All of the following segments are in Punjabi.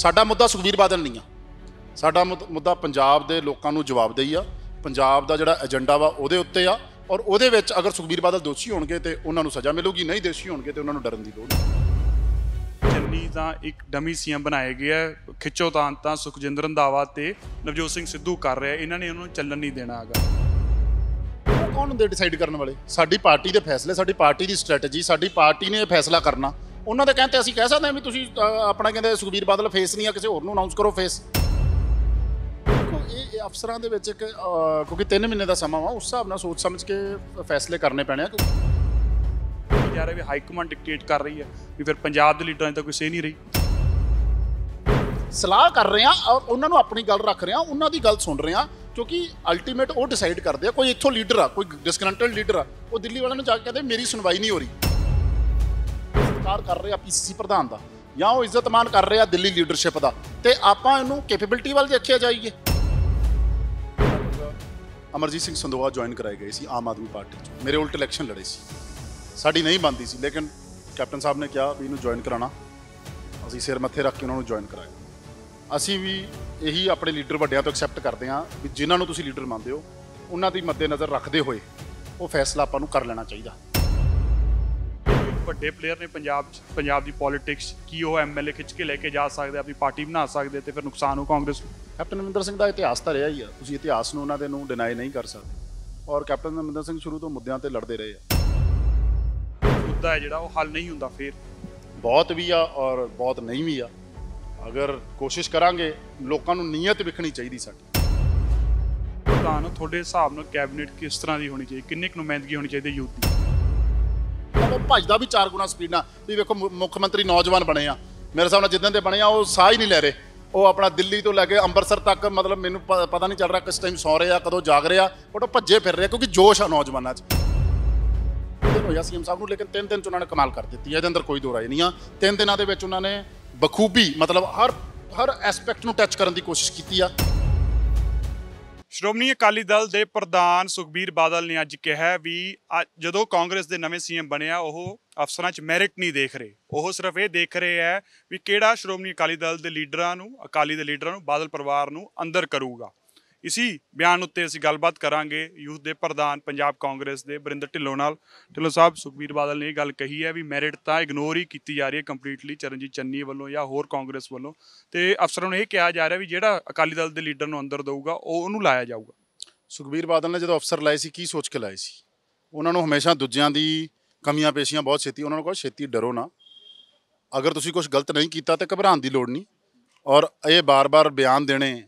ਸਾਡਾ ਮੁੱਦਾ ਸੁਖਵੀਰ ਬਾਦਲ ਨਹੀਂ ਆ ਸਾਡਾ ਮੁੱਦਾ ਪੰਜਾਬ ਦੇ ਲੋਕਾਂ ਨੂੰ ਜਵਾਬ ਦੇਈ ਆ ਪੰਜਾਬ ਦਾ ਜਿਹੜਾ ਏਜੰਡਾ ਵਾ ਉਹਦੇ ਉੱਤੇ ਆ ਔਰ ਉਹਦੇ ਵਿੱਚ ਅਗਰ ਸੁਖਵੀਰ ਬਾਦਲ ਦੋਸ਼ੀ ਹੋਣਗੇ ਤੇ ਉਹਨਾਂ ਨੂੰ ਸਜ਼ਾ ਮਿਲੂਗੀ ਨਹੀਂ ਦੋਸ਼ੀ ਹੋਣਗੇ ਤੇ ਉਹਨਾਂ ਨੂੰ ਡਰਨ ਦੀ ਲੋੜ ਨਹੀਂ ਚੰਨੀ ਤਾਂ ਇੱਕ ਡਮੀ ਸੀਐਮ ਬਣਾਇਆ ਗਿਆ ਖਿੱਚੋ ਤਾਂ ਤਾਂ ਸੁਖਜਿੰਦਰ ਰੰਧਾਵਾ ਤੇ ਨਵਜੋਤ ਸਿੰਘ ਸਿੱਧੂ ਕਰ ਰਿਹਾ ਇਹਨਾਂ ਨੇ ਉਹਨਾਂ ਨੂੰ ਚੱਲਣ ਨਹੀਂ ਦੇਣਾ ਹੈਗਾ ਕੌਣ ਹੁੰਦੇ ਡਿਸਾਈਡ ਕਰਨ ਵਾਲੇ ਸਾਡੀ ਪਾਰਟੀ ਦੇ ਫੈਸਲੇ ਸਾਡੀ ਪਾਰਟੀ ਦੀ ਸਟ੍ਰੈਟਜੀ ਸਾਡੀ ਪਾਰਟੀ ਨੇ ਇਹ ਫੈਸਲਾ ਕਰਨਾ ਉਹਨਾਂ ਦੇ ਕਹਿੰਦੇ ਅਸੀਂ ਕਹਿ ਸਕਦੇ ਹਾਂ ਵੀ ਤੁਸੀਂ ਆਪਣਾ ਕਹਿੰਦੇ ਸੁਖਬੀਰ ਬਾਦਲ ਫੇਸ ਨਹੀਂ ਆ ਕਿਸੇ ਹੋਰ ਨੂੰ ਅਨਾਉਂਸ ਕਰੋ ਫੇਸ ਦੇਖੋ, ਇਹ ਇਹ ਅਫਸਰਾਂ ਦੇ ਵਿੱਚ ਇੱਕ ਕਿਉਂਕਿ 3 ਮਹੀਨੇ ਦਾ ਸਮਾਂ ਵਾ ਉਸ ਹਿਸਾਬ ਨਾਲ ਸੋਚ ਸਮਝ ਕੇ ਫੈਸਲੇ ਕਰਨੇ ਪੈਣੇ ਆ ਕਿਉਂਕਿ ਯਾਰ ਇਹ ਵੀ ਹਾਈ ਕਮਾਂਡ ਡਿਕਟੇਟ ਕਰ ਰਹੀ ਹੈ ਵੀ ਫਿਰ ਪੰਜਾਬ ਦੇ ਲੀਡਰਾਂ 'ਚ ਤਾਂ ਕੋਈ ਸੇ ਨਹੀਂ ਰਹੀ ਸਲਾਹ ਕਰ ਰਹੇ ਆ ਔਰ ਉਹਨਾਂ ਨੂੰ ਆਪਣੀ ਗੱਲ ਰੱਖ ਰਹੇ ਆ ਉਹਨਾਂ ਦੀ ਗੱਲ ਸੁਣ ਰਹੇ ਆ ਕਿਉਂਕਿ ਅਲਟੀਮੇਟ ਉਹ ਡਿਸਾਈਡ ਕਰਦੇ ਆ ਕੋਈ ਇੱਥੋਂ ਲੀਡਰ ਆ ਕੋਈ ਡਿਸਕਰੰਟਡ ਲੀਡਰ ਆ ਉਹ ਦਿੱਲੀ ਵਾਲਿਆਂ ਨੂੰ ਜਾ ਕੇ ਕਹਿੰਦੇ ਮੇਰੀ ਸੁਣਵਾਈ ਨਹੀਂ ਹੋ ਰਹੀ ਸਤਿਕਾਰ ਕਰ ਰਿਹਾ ਪੀਸੀਸੀ ਪ੍ਰਧਾਨ ਦਾ ਜਾਂ ਉਹ ਇੱਜ਼ਤਮਾਨ ਕਰ ਰਿਹਾ ਦਿੱਲੀ ਲੀਡਰਸ਼ਿਪ ਦਾ ਤੇ ਆਪਾਂ ਇਹਨੂੰ ਕੈਪੇਬਿਲਟੀ ਵੱਲ ਦੇਖਿਆ ਜਾਈਏ ਅਮਰਜੀਤ ਸਿੰਘ ਸੰਧਵਾ ਜੁਆਇਨ ਕਰਾਏ ਗਏ ਸੀ ਆਮ ਆਦਮੀ ਪਾਰਟੀ ਚ ਮੇਰੇ ਉਲਟ ਇਲੈਕਸ਼ਨ ਲੜੇ ਸੀ ਸਾਡੀ ਨਹੀਂ ਬੰਦੀ ਸੀ ਲੇਕਿਨ ਕੈਪਟਨ ਸਾਹਿਬ ਨੇ ਕਿਹਾ ਵੀ ਇਹਨੂੰ ਜੁਆਇਨ ਕਰਾਣਾ ਅਸੀਂ ਸਿਰ ਮੱਥੇ ਰੱਖ ਕੇ ਉਹਨਾਂ ਨੂੰ ਜੁਆਇਨ ਕਰਾਇਆ ਅਸੀਂ ਵੀ ਇਹੀ ਆਪਣੇ ਲੀਡਰ ਵੱਡਿਆਂ ਤੋਂ ਐਕਸੈਪਟ ਕਰਦੇ ਹਾਂ ਵੀ ਜਿਨ੍ਹਾਂ ਨੂੰ ਤੁਸੀਂ ਲੀਡਰ ਮੰਨਦੇ ਹੋ ਉਹਨਾਂ ਦੀ ਮੱਦੇਨਜ਼ਰ ਰੱਖਦੇ ਹੋਏ ਉਹ ਫੈਸਲਾ ਆਪਾਂ ਨੂੰ ਕਰ ਲੈਣਾ ਚਾਹੀਦਾ ਵੱਡੇ ਪਲੇਅਰ ਨੇ ਪੰਜਾਬ ਚ ਪੰਜਾਬ ਦੀ ਪੋਲਿਟਿਕਸ ਕੀ ਉਹ ਐਮਐਲਏ ਖਿੱਚ ਕੇ ਲੈ ਕੇ ਜਾ ਸਕਦੇ ਆਪਣੀ ਪਾਰਟੀ ਬਣਾ ਸਕਦੇ ਤੇ ਫਿਰ ਨੁਕਸਾਨ ਹੋ ਕਾਂਗਰਸ ਨੂੰ ਕੈਪਟਨ ਅਮਰਿੰਦਰ ਸਿੰਘ ਦਾ ਇਤਿਹਾਸ ਤਾਂ ਰਿਹਾ ਹੀ ਆ ਤੁਸੀਂ ਇਤਿਹਾਸ ਨੂੰ ਉਹਨਾਂ ਦੇ ਨੂੰ ਡਿਨਾਈ ਨਹੀਂ ਕਰ ਸਕਦੇ ਔਰ ਕੈਪਟਨ ਅਮਰਿੰਦਰ ਸਿੰਘ ਸ਼ੁਰੂ ਤੋਂ ਮੁੱਦਿਆਂ ਤੇ ਲੜਦੇ ਰਹੇ ਆ ਮੁੱਦਾ ਹੈ ਜਿਹੜਾ ਉਹ ਹੱਲ ਨਹੀਂ ਹੁੰਦਾ ਫਿਰ ਬਹੁਤ ਵੀ ਆ ਔਰ ਬਹੁਤ ਨਹੀਂ ਵੀ ਆ ਅਗਰ ਕੋਸ਼ਿਸ਼ ਕਰਾਂਗੇ ਲੋਕਾਂ ਨੂੰ ਨੀਅਤ ਵਿਖਣੀ ਚਾਹੀਦੀ ਸਾਡੀ ਤੁਹਾਨੂੰ ਤੁਹਾਡੇ ਹਿਸਾਬ ਨਾਲ ਕੈਬਨਿਟ ਕਿਸ ਤਰ੍ਹਾਂ ਦੀ ਹੋਣੀ ਚਾਹੀਦੀ ਕਿੰਨੇ ਕੁ ਨੁਮਾਇੰਦਗੀ ਹੋਣੀ ਚਾਹੀਦੀ ਯੂਥ ਦੀ ਉਹ ਭੱਜਦਾ ਵੀ 4 ਗੁਣਾ ਸਪੀਡ ਨਾਲ ਵੀ ਵੇਖੋ ਮੁੱਖ ਮੰਤਰੀ ਨੌਜਵਾਨ ਬਣੇ ਆ ਮੇਰੇ ਹਿਸਾਬ ਨਾਲ ਜਿੱਦਾਂ ਦੇ ਬਣੇ ਆ ਉਹ ਸਾਹ ਹੀ ਨਹੀਂ ਲੈ ਰਹੇ ਉਹ ਆਪਣਾ ਦਿੱਲੀ ਤੋਂ ਲੈ ਕੇ ਅੰਮ੍ਰਿਤਸਰ ਤੱਕ ਮਤਲਬ ਮੈਨੂੰ ਪਤਾ ਨਹੀਂ ਚੱਲ ਰਿਹਾ ਕਿਸ ਟਾਈਮ ਸੌ ਰਹੇ ਆ ਕਦੋਂ ਜਾਗ ਰਹੇ ਆ ਬਟ ਉਹ ਭੱਜੇ ਫਿਰ ਰਹੇ ਕਿਉਂਕਿ ਜੋਸ਼ ਆ ਨੌਜਵਾਨਾਂ 'ਚ ਦਿਨ ਹੋਇਆ ਸੀਐਮ ਸਾਹਿਬ ਨੂੰ ਲੇਕਿਨ ਤਿੰਨ ਦਿਨ 'ਚ ਉਹਨਾਂ ਨੇ ਕਮਾਲ ਕਰ ਦਿੱਤੀ ਇਹਦੇ ਅੰਦਰ ਕੋਈ ਦੋ ਨਹੀਂ ਆ ਤਿੰਨ ਦਿਨਾਂ ਦੇ ਵਿੱਚ ਉਹਨਾਂ ਨੇ ਬਖੂਬੀ ਮਤਲਬ ਹਰ ਹਰ ਐਸਪੈਕਟ ਨੂੰ ਟੱਚ ਕਰਨ ਦੀ ਕੋਸ਼ਿਸ਼ ਕੀਤੀ ਆ ਸ਼੍ਰੋਮਣੀ ਅਕਾਲੀ ਦਲ ਦੇ ਪ੍ਰਧਾਨ ਸੁਖਬੀਰ ਬਾਦਲ ਨੇ ਅੱਜ ਕਿਹਾ ਵੀ ਜਦੋਂ ਕਾਂਗਰਸ ਦੇ ਨਵੇਂ ਸੀਐਮ ਬਣਿਆ ਉਹ ਅਫਸਰਾਂ 'ਚ ਮੈਰਿਟ ਨਹੀਂ ਦੇਖ ਰਹੇ ਉਹ ਸਿਰਫ ਇਹ ਦੇਖ ਰਹੇ ਹੈ ਵੀ ਕਿਹੜਾ ਸ਼੍ਰੋਮਣੀ ਅਕਾਲੀ ਦਲ ਦੇ ਲੀਡਰਾਂ ਨੂੰ ਅਕਾਲੀ ਦੇ ਲੀਡਰਾਂ ਨੂੰ ਬਾਦਲ ਪਰਿਵਾਰ ਨੂੰ ਅੰਦਰ ਕਰੂਗਾ ਇਸੀ ਬਿਆਨ ਉੱਤੇ ਅਸੀਂ ਗੱਲਬਾਤ ਕਰਾਂਗੇ ਯੂਥ ਦੇ ਪ੍ਰਧਾਨ ਪੰਜਾਬ ਕਾਂਗਰਸ ਦੇ ਬਰਿੰਦਰ ਢਿੱਲੋਂ ਨਾਲ ਢਿੱਲੋਂ ਸਾਹਿਬ ਸੁਖਬੀਰ ਬਾਦਲ ਨੇ ਇਹ ਗੱਲ ਕਹੀ ਹੈ ਵੀ ਮੈਰਿਟ ਤਾਂ ਇਗਨੋਰ ਹੀ ਕੀਤੀ ਜਾ ਰਹੀ ਹੈ ਕੰਪਲੀਟਲੀ ਚਰਨਜੀਤ ਚੰਨੀ ਵੱਲੋਂ ਜਾਂ ਹੋਰ ਕਾਂਗਰਸ ਵੱਲੋਂ ਤੇ ਅਫਸਰਾਂ ਨੂੰ ਇਹ ਕਿਹਾ ਜਾ ਰਿਹਾ ਵੀ ਜਿਹੜਾ ਅਕਾਲੀ ਦਲ ਦੇ ਲੀਡਰ ਨੂੰ ਅੰਦਰ ਦਊਗਾ ਉਹ ਉਹਨੂੰ ਲਾਇਆ ਜਾਊਗਾ ਸੁਖਬੀਰ ਬਾਦਲ ਨੇ ਜਦੋਂ ਅਫਸਰ ਲਾਏ ਸੀ ਕੀ ਸੋਚ ਕੇ ਲਾਏ ਸੀ ਉਹਨਾਂ ਨੂੰ ਹਮੇਸ਼ਾ ਦੂਜਿਆਂ ਦੀ ਕਮੀਆਂ ਪੇਸ਼ੀਆਂ ਬਹੁਤ ਛੇਤੀ ਉਹਨਾਂ ਨੂੰ ਕਹੋ ਛੇਤੀ ਡਰੋ ਨਾ ਅਗਰ ਤੁਸੀਂ ਕੁਝ ਗਲਤ ਨਹੀਂ ਕੀਤਾ ਤਾਂ ਘਬਰਾਉਣ ਦੀ ਲੋੜ ਨਹੀਂ ਔਰ ਇਹ ਬਾਰ-ਬਾਰ ਬਿਆਨ ਦੇਣੇ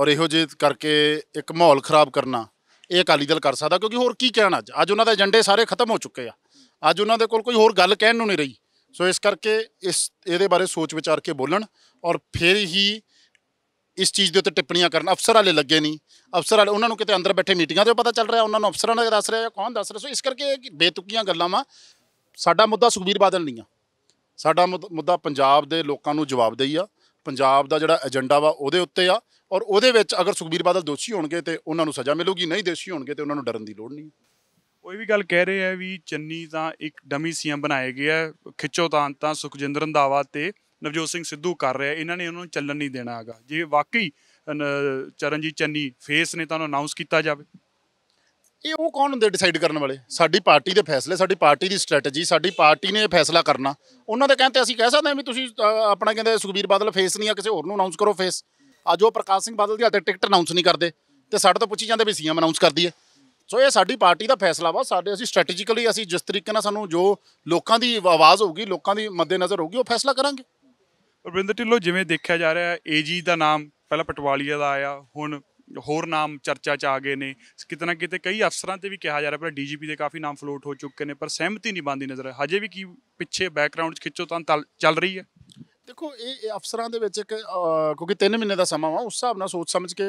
ਔਰ ਇਹੋ ਜਿਹੇ ਕਰਕੇ ਇੱਕ ਮਾਹੌਲ ਖਰਾਬ ਕਰਨਾ ਇਹ ਅਕਾਲੀ ਦਲ ਕਰ ਸਕਦਾ ਕਿਉਂਕਿ ਹੋਰ ਕੀ ਕਹਿਣਾ ਅੱਜ ਅੱਜ ਉਹਨਾਂ ਦੇ ਏਜੰਡੇ ਸਾਰੇ ਖਤਮ ਹੋ ਚੁੱਕੇ ਆ ਅੱਜ ਉਹਨਾਂ ਦੇ ਕੋਲ ਕੋਈ ਹੋਰ ਗੱਲ ਕਹਿਣ ਨੂੰ ਨਹੀਂ ਰਹੀ ਸੋ ਇਸ ਕਰਕੇ ਇਸ ਇਹਦੇ ਬਾਰੇ ਸੋਚ ਵਿਚਾਰ ਕੇ ਬੋਲਣ ਔਰ ਫਿਰ ਹੀ ਇਸ ਚੀਜ਼ ਦੇ ਉੱਤੇ ਟਿੱਪਣੀਆਂ ਕਰਨ ਅਫਸਰ ਵਾਲੇ ਲੱਗੇ ਨਹੀਂ ਅਫਸਰ ਵਾਲੇ ਉਹਨਾਂ ਨੂੰ ਕਿਤੇ ਅੰਦਰ ਬੈਠੇ ਮੀਟਿੰਗਾਂ ਤੇ ਪਤਾ ਚੱਲ ਰਿਹਾ ਉਹਨਾਂ ਨੂੰ ਅਫਸਰਾਂ ਨੇ ਦੱਸ ਰਿਹਾ ਜਾਂ ਕੌਣ ਦੱਸ ਰਿਹਾ ਸੋ ਇਸ ਕਰਕੇ ਇਹ ਬੇਤੁਕੀਆਂ ਗੱਲਾਂ ਵਾ ਸਾਡਾ ਮੁੱਦਾ ਸੁਖਬੀਰ ਬਾਦਲ ਨਹੀਂ ਆ ਸਾਡਾ ਮੁੱਦਾ ਪੰਜਾਬ ਦੇ ਲੋਕਾਂ ਨੂੰ ਜਵਾਬਦੇਹੀ ਆ ਪੰਜਾਬ ਦਾ ਜਿਹੜਾ ਏਜੰਡਾ ਵਾ ਉਹਦੇ ਉੱਤੇ ਆ ਔਰ ਉਹਦੇ ਵਿੱਚ ਅਗਰ ਸੁਖਬੀਰ ਬਾਦਲ ਦੋਸ਼ੀ ਹੋਣਗੇ ਤੇ ਉਹਨਾਂ ਨੂੰ ਸਜ਼ਾ ਮਿਲੂਗੀ ਨਹੀਂ ਦੋਸ਼ੀ ਹੋਣਗੇ ਤੇ ਉਹਨਾਂ ਨੂੰ ਡਰਨ ਦੀ ਲੋੜ ਨਹੀਂ ਕੋਈ ਵੀ ਗੱਲ ਕਹਿ ਰਹੇ ਆ ਵੀ ਚੰਨੀ ਤਾਂ ਇੱਕ ਡਮੀ ਸੀਐਮ ਬਣਾਏ ਗਿਆ ਖਿੱਚੋ ਤਾਂ ਤਾਂ ਸੁਖਜਿੰਦਰ ਰੰਧਾਵਾ ਤੇ ਨਵਜੋਤ ਸਿੰਘ ਸਿੱਧੂ ਕਰ ਰਿਹਾ ਇਹਨਾਂ ਨੇ ਉਹਨਾਂ ਨੂੰ ਚੱਲਣ ਨਹੀਂ ਦੇਣਾ ਹੈਗਾ ਜੇ ਵਾਕਈ ਚਰਨਜੀਤ ਚੰਨੀ ਫੇਸ ਨੇ ਤਾਂ ਉਹਨੂੰ ਅਨਾਉਂਸ ਕੀਤਾ ਜਾਵੇ ਇਹ ਉਹ ਕੌਣ ਹੁੰਦੇ ਡਿਸਾਈਡ ਕਰਨ ਵਾਲੇ ਸਾਡੀ ਪਾਰਟੀ ਦੇ ਫੈਸਲੇ ਸਾਡੀ ਪਾਰਟੀ ਦੀ ਸਟ੍ਰੈਟਜੀ ਸਾਡੀ ਪਾਰਟੀ ਨੇ ਇਹ ਫੈਸਲਾ ਕਰਨਾ ਉਹਨਾਂ ਦੇ ਕਹਿੰਦੇ ਅਸੀਂ ਕਹਿ ਸਕਦੇ ਹਾਂ ਵੀ ਤੁਸੀਂ ਆਪਣਾ ਕਹਿੰਦੇ ਸੁਖਬੀਰ ਬਾਦਲ ਫੇਸ ਨਹੀਂ ਆ ਕਿਸੇ ਹੋਰ ਨੂੰ ਅਨਾਉਂਸ ਕਰੋ ਫੇਸ ਅੱਜ ਉਹ ਪ੍ਰਕਾਸ਼ ਸਿੰਘ ਬਾਦਲ ਦੀ ਹਾਲੇ ਟਿਕਟ ਅਨਾਉਂਸ ਨਹੀਂ ਕਰਦੇ ਤੇ ਸਾਡੇ ਤੋਂ ਪੁੱਛੀ ਜਾਂਦੇ ਵੀ ਸੀਐਮ ਅਨਾਉਂਸ ਕਰਦੀ ਹੈ ਸੋ ਇਹ ਸਾਡੀ ਪਾਰਟੀ ਦਾ ਫੈਸਲਾ ਵਾ ਸਾਡੇ ਅਸੀਂ ਸਟ੍ਰੈਟੇਜੀਕਲੀ ਅਸੀਂ ਜਿਸ ਤਰੀਕੇ ਨਾਲ ਸਾਨੂੰ ਜੋ ਲੋਕਾਂ ਦੀ ਆਵਾਜ਼ ਹੋਊਗੀ ਲੋਕਾਂ ਦੀ ਮੱਦੇਨਜ਼ਰ ਹੋਊਗੀ ਉਹ ਫੈਸਲਾ ਕਰਾਂਗੇ ਰਵਿੰਦਰ ਢਿੱਲੋਂ ਜਿਵੇਂ ਦੇਖਿਆ ਜਾ ਰਿਹਾ ਏਜੀ ਦਾ ਨਾਮ ਪਹਿਲਾਂ ਪਟਵਾਲੀਆ ਦਾ ਆਇਆ ਹੁਣ ਹੋਰ ਨਾਮ ਚਰਚਾ 'ਚ ਆ ਗਏ ਨੇ ਕਿਤਨਾ ਕਿਤੇ ਕਈ ਅਫਸਰਾਂ ਤੇ ਵੀ ਕਿਹਾ ਜਾ ਰਿਹਾ ਪਰ ਡੀਜੀਪੀ ਦੇ ਕਾਫੀ ਨਾਮ ਫਲੋਟ ਹੋ ਚੁੱਕੇ ਨੇ ਪਰ ਸਹਿਮਤੀ ਨਹੀਂ ਬੰਦੀ ਨਜ਼ਰ ਹਜੇ ਵੀ ਕੀ ਪਿੱਛੇ ਬੈਕਗ੍ਰਾਉਂਡ 'ਚ ਖਿੱਚੋ ਤਾਂ ਚੱਲ ਰਹੀ ਹੈ ਦੇਖੋ ਇਹ ਅਫਸਰਾਂ ਦੇ ਵਿੱਚ ਇੱਕ ਕਿਉਂਕਿ 3 ਮਹੀਨੇ ਦਾ ਸਮਾਂ ਵਾ ਉਸ ਹਿਸਾਬ ਨਾਲ ਸੋਚ ਸਮਝ ਕੇ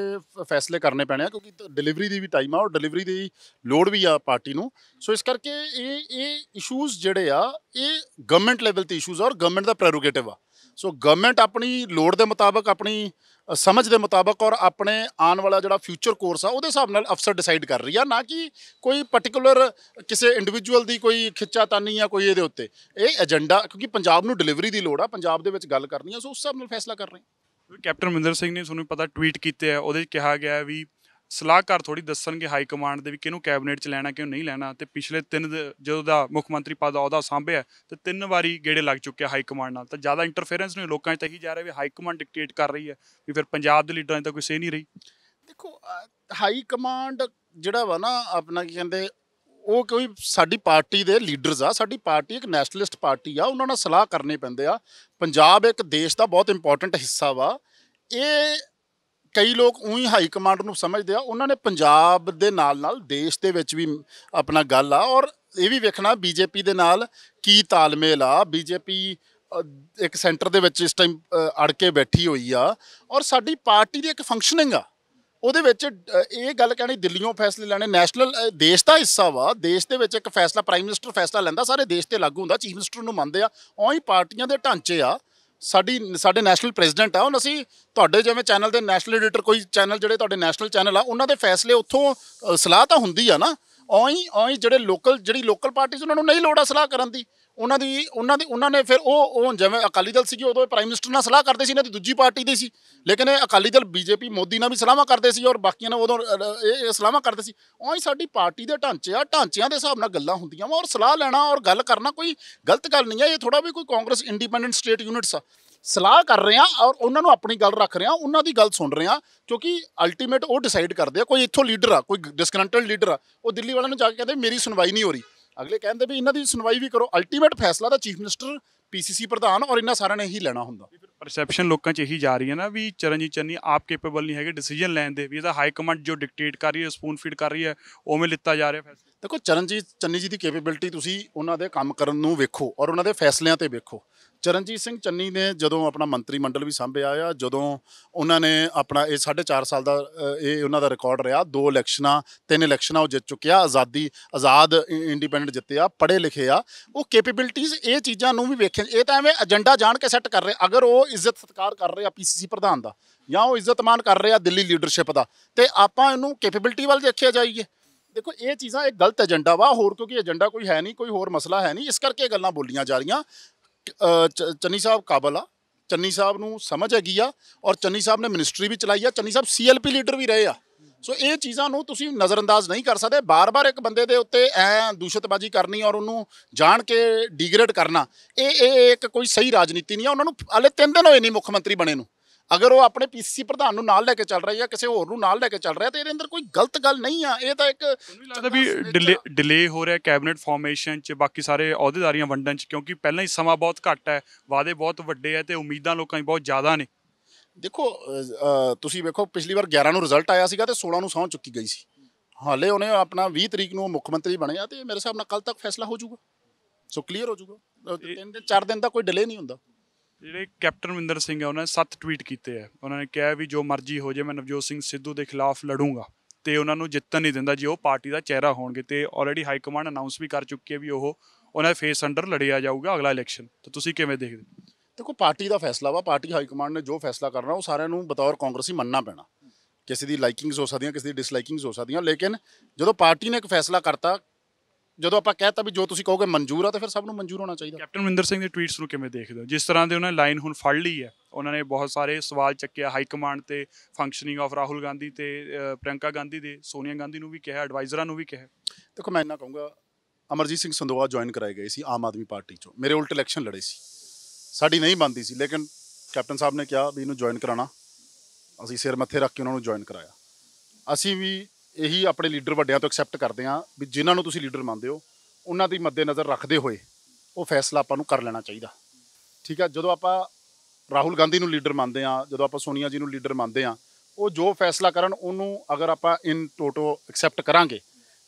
ਫੈਸਲੇ ਕਰਨੇ ਪੈਣੇ ਆ ਕਿਉਂਕਿ ਡਿਲੀਵਰੀ ਦੀ ਵੀ ਟਾਈਮ ਆ ਔਰ ਡਿਲੀਵਰੀ ਦੀ ਲੋਡ ਵੀ ਆ ਪਾਰਟੀ ਨੂੰ ਸੋ ਇਸ ਕਰਕੇ ਇਹ ਇਹ ਇਸ਼ੂਜ਼ ਜਿਹੜੇ ਆ ਇਹ ਗਵਰਨਮੈਂਟ ਲੈਵਲ ਤੇ ਇਸ਼ੂਜ਼ ਆ ਔਰ ਗਵਰਨਮੈਂਟ ਦਾ ਪ੍ਰੈਰੋਗੇਟਿਵ ਆ ਸੋ ਗਵਰਨਮੈਂਟ ਆਪਣੀ ਲੋਡ ਦੇ ਮੁਤਾਬਕ ਆਪਣੀ ਸਮਝ ਦੇ ਮੁਤਾਬਕ ਔਰ ਆਪਣੇ ਆਉਣ ਵਾਲਾ ਜਿਹੜਾ ਫਿਊਚਰ ਕੋਰਸ ਆ ਉਹਦੇ ਹਿਸਾਬ ਨਾਲ ਅਫਸਰ ਡਿਸਾਈਡ ਕਰ ਰਹੀ ਆ ਨਾ ਕਿ ਕੋਈ ਪਾਰਟਿਕੂਲਰ ਕਿਸੇ ਇੰਡੀਵਿਜੂਅਲ ਦੀ ਕੋਈ ਖਿੱਚਾਤਾਨੀ ਆ ਕੋਈ ਇਹਦੇ ਉੱਤੇ ਇਹ ਏਜੰਡਾ ਕਿਉਂਕਿ ਪੰਜਾਬ ਨੂੰ ਡਿਲੀਵਰੀ ਦੀ ਲੋੜ ਆ ਪੰਜਾਬ ਦੇ ਵਿੱਚ ਗੱਲ ਕਰਨੀ ਆ ਸੋ ਉਸ ਹਿਸਾਬ ਨਾਲ ਫੈਸਲਾ ਕਰ ਰਹੇ ਕੈਪਟਨ ਮਿੰਦਰ ਸਿੰਘ ਨੇ ਤੁਹਾਨੂੰ ਪਤਾ ਟਵੀਟ ਕੀਤੇ ਆ ਉਹਦੇ ਕਿਹਾ ਗਿਆ ਵੀ ਸਲਾਹਕਾਰ ਥੋੜੀ ਦੱਸਣਗੇ ਹਾਈ ਕਮਾਂਡ ਦੇ ਵੀ ਕਿਹਨੂੰ ਕੈਬਨਿਟ 'ਚ ਲੈਣਾ ਕਿਉਂ ਨਹੀਂ ਲੈਣਾ ਤੇ ਪਿਛਲੇ ਤਿੰਨ ਜਦੋਂ ਦਾ ਮੁੱਖ ਮੰਤਰੀ ਪਦ ਆਉਦਾ ਸੰਭਿਆ ਤੇ ਤਿੰਨ ਵਾਰੀ ਗੇੜੇ ਲੱਗ ਚੁੱਕਿਆ ਹਾਈ ਕਮਾਂਡ ਨਾਲ ਤਾਂ ਜ਼ਿਆਦਾ ਇੰਟਰਫੇਰੈਂਸ ਨਹੀਂ ਲੋਕਾਂ 'ਚ ਤਾਂ ਹੀ ਜਾ ਰਿਹਾ ਵੀ ਹਾਈ ਕਮਾਂਡ ਡਿਕਟੇਟ ਕਰ ਰਹੀ ਹੈ ਵੀ ਫਿਰ ਪੰਜਾਬ ਦੇ ਲੀਡਰਾਂ 'ਚ ਤਾਂ ਕੋਈ ਸੇ ਨਹੀਂ ਰਹੀ ਦੇਖੋ ਹਾਈ ਕਮਾਂਡ ਜਿਹੜਾ ਵਾ ਨਾ ਆਪਣਾ ਕੀ ਕਹਿੰਦੇ ਉਹ ਕੋਈ ਸਾਡੀ ਪਾਰਟੀ ਦੇ ਲੀਡਰਸ ਆ ਸਾਡੀ ਪਾਰਟੀ ਇੱਕ ਨੈਸ਼ਨਲਿਸਟ ਪਾਰਟੀ ਆ ਉਹਨਾਂ ਨਾਲ ਸਲਾਹ ਕਰਨੇ ਪੈਂਦੇ ਆ ਪੰਜਾਬ ਇੱਕ ਦੇਸ਼ ਦਾ ਬਹੁਤ ਇੰਪੋਰਟੈਂਟ ਹਿੱਸਾ ਵਾ ਇਹ ਕਈ ਲੋਕ ਉਹੀ ਹਾਈ ਕਮਾਂਡ ਨੂੰ ਸਮਝਦੇ ਆ ਉਹਨਾਂ ਨੇ ਪੰਜਾਬ ਦੇ ਨਾਲ ਨਾਲ ਦੇਸ਼ ਦੇ ਵਿੱਚ ਵੀ ਆਪਣਾ ਗੱਲ ਆ ਔਰ ਇਹ ਵੀ ਵੇਖਣਾ ਬੀਜੇਪੀ ਦੇ ਨਾਲ ਕੀ ਤਾਲਮੇਲ ਆ ਬੀਜੇਪੀ ਇੱਕ ਸੈਂਟਰ ਦੇ ਵਿੱਚ ਇਸ ਟਾਈਮ ਅੜ ਕੇ ਬੈਠੀ ਹੋਈ ਆ ਔਰ ਸਾਡੀ ਪਾਰਟੀ ਦੀ ਇੱਕ ਫੰਕਸ਼ਨਿੰਗ ਆ ਉਹਦੇ ਵਿੱਚ ਇਹ ਗੱਲ ਕਹਿਣੀ ਦਿੱਲੀੋਂ ਫੈਸਲੇ ਲੈਣੇ ਨੈਸ਼ਨਲ ਦੇਸ਼ ਦਾ ਹਿੱਸਾ ਵਾ ਦੇਸ਼ ਦੇ ਵਿੱਚ ਇੱਕ ਫੈਸਲਾ ਪ੍ਰਾਈਮ ਮਿਨਿਸਟਰ ਫੈਸਲਾ ਲੈਂਦਾ ਸਾਰੇ ਦੇਸ਼ ਤੇ ਲਾਗੂ ਹੁੰਦਾ ਚੀਫ ਮਿਨਿਸਟਰ ਨੂੰ ਮੰਨਦੇ ਆ ਉਹੀ ਪਾਰਟੀਆਂ ਦੇ ਢਾਂਚੇ ਆ ਸਾਡੀ ਸਾਡੇ ਨੈਸ਼ਨਲ ਪ੍ਰੈਜ਼ੀਡੈਂਟ ਆ ਉਹਨਾਂ ਅਸੀਂ ਤੁਹਾਡੇ ਜਿਵੇਂ ਚੈਨਲ ਦੇ ਨੈਸ਼ਨਲ ਐਡੀਟਰ ਕੋਈ ਚੈਨਲ ਜਿਹੜੇ ਤੁਹਾਡੇ ਨੈਸ਼ਨਲ ਚੈਨਲ ਆ ਉਹਨਾਂ ਦੇ ਫੈਸਲੇ ਉੱਥੋਂ ਸਲਾਹ ਤਾਂ ਹੁੰਦੀ ਆ ਨਾ ਉਹੀ ਉਹੀ ਜਿਹੜੇ ਲੋਕਲ ਜਿਹੜੀ ਲੋਕਲ ਪਾਰਟੀਆਂ ਉਹਨਾਂ ਨੂੰ ਨਹੀਂ ਲੋੜ ਆ ਸਲਾਹ ਕਰਨ ਦੀ ਉਹਨਾਂ ਦੀ ਉਹਨਾਂ ਦੀ ਉਹਨਾਂ ਨੇ ਫਿਰ ਉਹ ਉਹ ਜਿਵੇਂ ਅਕਾਲੀ ਦਲ ਸੀਗੀ ਉਦੋਂ ਪ੍ਰਾਈਮ ਮਿਨਿਸਟਰ ਨਾਲ ਸਲਾਹ ਕਰਦੇ ਸੀ ਇਹਨਾਂ ਦੀ ਦੂਜੀ ਪਾਰਟੀ ਦੀ ਸੀ ਲੇਕਿਨ ਇਹ ਅਕਾਲੀ ਦਲ ਬੀਜੇਪੀ ਮੋਦੀ ਨਾਲ ਵੀ ਸਲਾਹਾਂ ਕਰਦੇ ਸੀ ਔਰ ਬਾਕੀਆਂ ਨਾਲ ਉਦੋਂ ਇਹ ਸਲਾਹਾਂ ਕਰਦੇ ਸੀ ਉਹੀ ਸਾਡੀ ਪਾਰਟੀ ਦੇ ਢਾਂਚੇ ਆ ਢਾਂਚਿਆਂ ਦੇ ਹਿਸਾਬ ਨਾਲ ਗੱਲਾਂ ਹੁੰਦੀਆਂ ਵਾ ਔਰ ਸਲਾਹ ਲੈਣਾ ਔਰ ਗੱਲ ਕਰਨਾ ਕੋਈ ਗਲਤ ਗੱਲ ਨਹੀਂ ਹੈ ਇਹ ਥੋੜਾ ਵੀ ਕੋਈ ਕਾਂਗਰਸ ਇੰਡੀਪੈਂਡੈਂਟ ਸਟੇਟ ਯੂਨਿਟਸ ਆ ਸਲਾਹ ਕਰ ਰਹੇ ਆ ਔਰ ਉਹਨਾਂ ਨੂੰ ਆਪਣੀ ਗੱਲ ਰੱਖ ਰਹੇ ਆ ਉਹਨਾਂ ਦੀ ਗੱਲ ਸੁਣ ਰਹੇ ਆ ਕਿਉਂਕਿ ਅਲਟੀਮੇਟ ਉਹ ਡਿਸਾਈਡ ਕਰਦੇ ਆ ਕੋਈ ਇੱਥੋਂ ਲੀਡਰ ਆ ਕੋਈ ਡਿਸਕਨੈਕਟਡ ਲੀਡਰ ਆ ਉਹ ਦਿੱਲੀ ਵਾਲਿਆਂ ਨੂੰ ਜਾ ਕੇ ਕਹਿੰਦੇ ਮੇਰੀ ਸੁਣਵਾਈ ਨਹੀਂ ਹੋ ਰਹੀ ਅਗਲੇ ਕਹਿੰਦੇ ਵੀ ਇਹਨਾਂ ਦੀ ਸੁਣਵਾਈ ਵੀ ਕਰੋ ਅਲਟੀਮੇਟ ਫੈਸਲਾ ਤਾਂ ਚੀਫ ਮਿਨਿਸਟਰ ਪੀਸੀਸੀ ਪ੍ਰਧਾਨ ਔਰ ਇਹਨਾਂ ਸਾਰਿਆਂ ਨੇ ਹੀ ਲੈਣਾ ਹੁੰਦਾ ਪਰਸੈਪਸ਼ਨ ਲੋਕਾਂ 'ਚ ਇਹੀ ਜਾ ਰਹੀ ਹੈ ਨਾ ਵੀ ਚਰਨਜੀਤ ਚੰਨੀ ਆਪ ਕੈਪੇਬਲ ਨਹੀਂ ਹੈਗੇ ਡਿਸੀਜਨ ਲੈਣ ਦੇ ਵੀ ਇਹਦਾ ਹਾਈ ਕਮਾਂਡ ਜੋ ਡਿਕਟੇਟ ਕਰ ਰਹੀ ਹੈ ਸਪੂਨ ਫੀਡ ਕਰ ਰਹੀ ਹੈ ਉਵੇਂ ਲਿੱਤਾ ਜਾ ਰਿਹਾ ਫੈਸਲਾ ਦੇਖੋ ਚਰਨਜੀਤ ਚੰਨੀ ਜੀ ਦੀ ਕੈਪੇਬਿਲਟੀ ਤੁਸੀਂ ਉਹਨਾਂ ਦੇ ਕੰਮ ਕਰਨ ਨੂੰ ਵੇਖੋ ਔਰ ਉਹਨਾਂ ਦੇ ਫੈਸਲਿਆਂ ਤੇ ਵੇਖੋ ਚਰਨਜੀਤ ਸਿੰਘ ਚੰਨੀ ਨੇ ਜਦੋਂ ਆਪਣਾ ਮੰਤਰੀ ਮੰਡਲ ਵੀ ਸੰਭਿਆ ਆ ਜਦੋਂ ਉਹਨਾਂ ਨੇ ਆਪਣਾ ਇਹ 4.5 ਸਾਲ ਦਾ ਇਹ ਉਹਨਾਂ ਦਾ ਰਿਕਾਰਡ ਰਿਹਾ ਦੋ ਇਲੈਕਸ਼ਨਾਂ ਤਿੰਨ ਇਲੈਕਸ਼ਨਾਂ ਉਹ ਜਿੱਤ ਚੁੱਕਿਆ ਆਜ਼ਾਦੀ ਆਜ਼ਾਦ ਇੰਡੀਪੈਂਡੈਂਟ ਜਿੱਤਿਆ ਪੜੇ ਲਿਖੇ ਆ ਉਹ ਕੈਪੇਬਿਲਟੀਆਂ ਇਹ ਚੀਜ਼ਾਂ ਨੂੰ ਵੀ ਵੇਖੇ ਇਹ ਤਾਂ ਐਵੇਂ ਏਜੰਡਾ ਜਾਣ ਕੇ ਸੈੱਟ ਕਰ ਰਹੇ ਅਗਰ ਉਹ ਇੱਜ਼ਤ ਸਤਕਾਰ ਕਰ ਰਹੇ ਆ ਪੀਸੀਸੀ ਪ੍ਰਧਾਨ ਦਾ ਜਾਂ ਉਹ ਇੱਜ਼ਤ ਮਾਨ ਕਰ ਰਹੇ ਆ ਦਿੱਲੀ ਲੀਡਰਸ਼ਿਪ ਦਾ ਤੇ ਆਪਾਂ ਇਹਨੂੰ ਕੈਪੇਬਿਲਟੀ ਵੱਲ ਦੇਖਿਆ ਜਾਈਏ ਦੇਖੋ ਇਹ ਚੀਜ਼ਾਂ ਇੱਕ ਗਲਤ ਏਜੰਡਾ ਵਾ ਹੋਰ ਕਿਉਂਕਿ ਏਜੰਡਾ ਕੋਈ ਹੈ ਨਹੀਂ ਕੋਈ ਹੋਰ ਮਸਲਾ ਹੈ ਨਹੀਂ ਇਸ ਕਰਕੇ ਗੱਲਾਂ ਬੋਲੀਆਂ ਜਾ ਰਹੀਆਂ ਚੰਨੀ ਸਾਹਿਬ ਕਾਬਲ ਆ ਚੰਨੀ ਸਾਹਿਬ ਨੂੰ ਸਮਝ ਹੈਗੀ ਆ ਔਰ ਚੰਨੀ ਸਾਹਿਬ ਨੇ ਮਿਨਿਸਟਰੀ ਵੀ ਚਲਾਈ ਆ ਚੰਨੀ ਸਾਹਿਬ ਸੀਐਲਪੀ ਲੀਡਰ ਵੀ ਰਹੇ ਆ ਸੋ ਇਹ ਚੀਜ਼ਾਂ ਨੂੰ ਤੁਸੀਂ ਨਜ਼ਰਅੰਦਾਜ਼ ਨਹੀਂ ਕਰ ਸਕਦੇ ਬਾਰ-ਬਾਰ ਇੱਕ ਬੰਦੇ ਦੇ ਉੱਤੇ ਐ ਦੂਸ਼ਤਬਾਜੀ ਕਰਨੀ ਔਰ ਉਹਨੂੰ ਜਾਣ ਕੇ ਡਿਗਰੇਡ ਕਰਨਾ ਇਹ ਇਹ ਇੱਕ ਕੋਈ ਸਹੀ ਰਾਜਨੀਤੀ ਨਹੀਂ ਆ ਉਹਨਾਂ ਨੂੰ ਹਲੇ 3 ਦਿਨ ਹੋਏ ਨਹੀਂ ਮੁੱਖ ਮੰਤਰੀ ਬਣੇ ਨੂੰ ਅਗਰ ਉਹ ਆਪਣੇ ਪੀਸੀਸੀ ਪ੍ਰਧਾਨ ਨੂੰ ਨਾਲ ਲੈ ਕੇ ਚੱਲ ਰਿਹਾ ਜਾਂ ਕਿਸੇ ਹੋਰ ਨੂੰ ਨਾਲ ਲੈ ਕੇ ਚੱਲ ਰਿਹਾ ਤੇ ਇਹਦੇ ਅੰਦਰ ਕੋਈ ਗਲਤ ਗੱਲ ਨਹੀਂ ਆ ਇਹ ਤਾਂ ਇੱਕ ਲੱਗਦਾ ਵੀ ਡਿਲੇ ਹੋ ਰਿਹਾ ਕੈਬਨਿਟ ਫਾਰਮੇਸ਼ਨ 'ਚ ਬਾਕੀ ਸਾਰੇ ਅਹੁਦੇਦਾਰੀਆਂ ਵੰਡਣ 'ਚ ਕਿਉਂਕਿ ਪਹਿਲਾਂ ਹੀ ਸਮਾਂ ਬਹੁਤ ਘੱਟ ਹੈ ਵਾਅਦੇ ਬਹੁਤ ਵੱਡੇ ਹੈ ਤੇ ਉਮੀਦਾਂ ਲੋਕਾਂ ਦੀ ਬਹੁਤ ਜ਼ਿਆਦਾ ਨੇ ਦੇਖੋ ਤੁਸੀਂ ਵੇਖੋ ਪਿਛਲੀ ਵਾਰ 11 ਨੂੰ ਰਿਜ਼ਲਟ ਆਇਆ ਸੀਗਾ ਤੇ 16 ਨੂੰ ਸੌਂ ਚੁੱਕੀ ਗਈ ਸੀ ਹਾਲੇ ਉਹਨੇ ਆਪਣਾ 20 ਤਰੀਕ ਨੂੰ ਮੁੱਖ ਮੰਤਰੀ ਬਣਿਆ ਤੇ ਮੇਰੇ ਹਿਸਾਬ ਨਾਲ ਕੱਲ ਤੱਕ ਫੈਸਲਾ ਹੋ ਜਾਊਗਾ ਸੋ ਕਲੀਅਰ ਹੋ ਜਾਊਗਾ ਤਿੰਨ ਦਿਨ ਚਾਰ ਦਿਨ ਦਾ ਕੋਈ ਡਿਲੇ ਨਹੀਂ ਹੁੰਦਾ ਜਿਹੜੇ ਕੈਪਟਨ ਮਿੰਦਰ ਸਿੰਘ ਆ ਉਹਨਾਂ ਨੇ 7 ਟਵੀਟ ਕੀਤੇ ਆ ਉਹਨਾਂ ਨੇ ਕਿਹਾ ਵੀ ਜੋ ਮਰਜ਼ੀ ਹੋ ਜੇ ਮੈਂ ਨਵਜੋਤ ਸਿੰਘ ਸਿੱਧੂ ਦੇ ਖਿਲਾਫ ਲੜੂੰਗਾ ਤੇ ਉਹਨਾਂ ਨੂੰ ਜਿੱਤਣ ਨਹੀਂ ਦਿੰਦਾ ਜੇ ਉਹ ਪਾਰਟੀ ਦਾ ਚਿਹਰਾ ਹੋਣਗੇ ਤੇ ਆਲਰੇਡੀ ਹਾਈ ਕਮਾਂਡ ਅਨਾਉਂਸ ਵੀ ਕਰ ਚੁੱਕੀ ਹੈ ਵੀ ਉਹ ਉਹਨਾਂ ਦੇ ਫੇਸ ਅੰਡਰ ਲੜਿਆ ਜਾਊਗਾ ਅਗਲਾ ਇਲੈਕਸ਼ਨ ਤਾਂ ਤੁਸੀਂ ਕਿਵੇਂ ਦੇਖਦੇ ਦੇਖੋ ਪਾਰਟੀ ਦਾ ਫੈਸਲਾ ਵਾ ਪਾਰਟੀ ਹਾਈ ਕਮਾਂਡ ਨੇ ਜੋ ਫੈਸਲਾ ਕਰਨਾ ਉਹ ਸਾਰਿਆਂ ਨੂੰ ਬਤੌਰ ਕਾਂਗਰਸੀ ਮੰਨਣਾ ਪੈਣਾ ਕਿਸੇ ਦੀ ਲਾਈਕਿੰਗਸ ਹੋ ਸਕਦੀਆਂ ਕਿਸੇ ਦੀ ਡਿਸਲਾਈਕਿੰਗਸ ਹੋ ਸਕਦੀਆਂ ਲੇਕਿਨ ਜਦੋਂ ਪਾਰਟੀ ਨੇ ਇੱਕ ਫੈਸਲਾ ਕਰਤਾ ਜਦੋਂ ਆਪਾਂ ਕਹਿਤਾ ਵੀ ਜੋ ਤੁਸੀਂ ਕਹੋਗੇ ਮਨਜ਼ੂਰ ਆ ਤਾਂ ਫਿਰ ਸਭ ਨੂੰ ਮਨਜ਼ੂਰ ਹੋਣਾ ਚਾਹੀਦਾ ਕੈਪਟਨ ਮਨਿੰਦਰ ਸਿੰਘ ਦੇ ਟਵੀਟਸ ਨੂੰ ਕਿਵੇਂ ਦੇਖਦੇ ਹੋ ਜਿਸ ਤਰ੍ਹਾਂ ਦੇ ਉਹਨਾਂ ਨੇ ਲਾਈਨ ਹੁਣ ਫੜ ਲਈ ਹੈ ਉਹਨਾਂ ਨੇ ਬਹੁਤ ਸਾਰੇ ਸਵਾਲ ਚੱਕਿਆ ਹਾਈ ਕਮਾਂਡ ਤੇ ਫੰਕਸ਼ਨਿੰਗ ਆਫ ਰਾਹੁਲ ਗਾਂਧੀ ਤੇ ਪ੍ਰਿੰਕਾ ਗਾਂਧੀ ਦੇ ਸੋਨੀਆ ਗਾਂਧੀ ਨੂੰ ਵੀ ਕਿਹਾ ਐਡਵਾਈਜ਼ਰਾਂ ਨੂੰ ਵੀ ਕਿਹਾ ਦੇਖੋ ਮੈਂ ਇਹਨਾਂ ਕਹੂੰਗਾ ਅਮਰਜੀਤ ਸਿੰਘ ਸੰਦੋਆ ਜੁਆਇਨ ਕਰਾਏ ਗਏ ਸੀ ਆਮ ਆਦਮੀ ਪਾਰਟੀ ਚੋਂ ਮੇਰੇ ਉਲਟ ਇਲੈਕਸ਼ਨ ਲੜੇ ਸੀ ਸਾਡੀ ਨਹੀਂ ਬੰਦੀ ਸੀ ਲੇਕਿਨ ਕੈਪਟਨ ਸਾਹਿਬ ਨੇ ਕਿਹਾ ਵੀ ਇਹਨੂੰ ਜੁਆਇਨ ਕਰਾਣਾ ਅਸੀਂ ਸਿਰ ਮੱਥੇ ਰੱਖ ਕੇ ਉਹਨਾਂ ਨੂੰ ਜੁਆਇਨ ਕਰਾਇਆ ਅਸੀਂ ਵੀ ਇਹੀ ਆਪਣੇ ਲੀਡਰ ਵੱਡਿਆਂ ਤੋਂ ਐਕਸੈਪਟ ਕਰਦੇ ਆ ਵੀ ਜਿਨ੍ਹਾਂ ਨੂੰ ਤੁਸੀਂ ਲੀਡਰ ਮੰਨਦੇ ਹੋ ਉਹਨਾਂ ਦੀ ਮੱਦੇਨਜ਼ਰ ਰੱਖਦੇ ਹੋਏ ਉਹ ਫੈਸਲਾ ਆਪਾਂ ਨੂੰ ਕਰ ਲੈਣਾ ਚਾਹੀਦਾ ਠੀਕ ਆ ਜਦੋਂ ਆਪਾਂ ਰਾਹੁਲ ਗਾਂਧੀ ਨੂੰ ਲੀਡਰ ਮੰਨਦੇ ਆ ਜਦੋਂ ਆਪਾਂ ਸੋਨੀਆ ਜੀ ਨੂੰ ਲੀਡਰ ਮੰਨਦੇ ਆ ਉਹ ਜੋ ਫੈਸਲਾ ਕਰਨ ਉਹਨੂੰ ਅਗਰ ਆਪਾਂ ਇਨ ਟੋਟੋ ਐਕਸੈਪਟ ਕਰਾਂਗੇ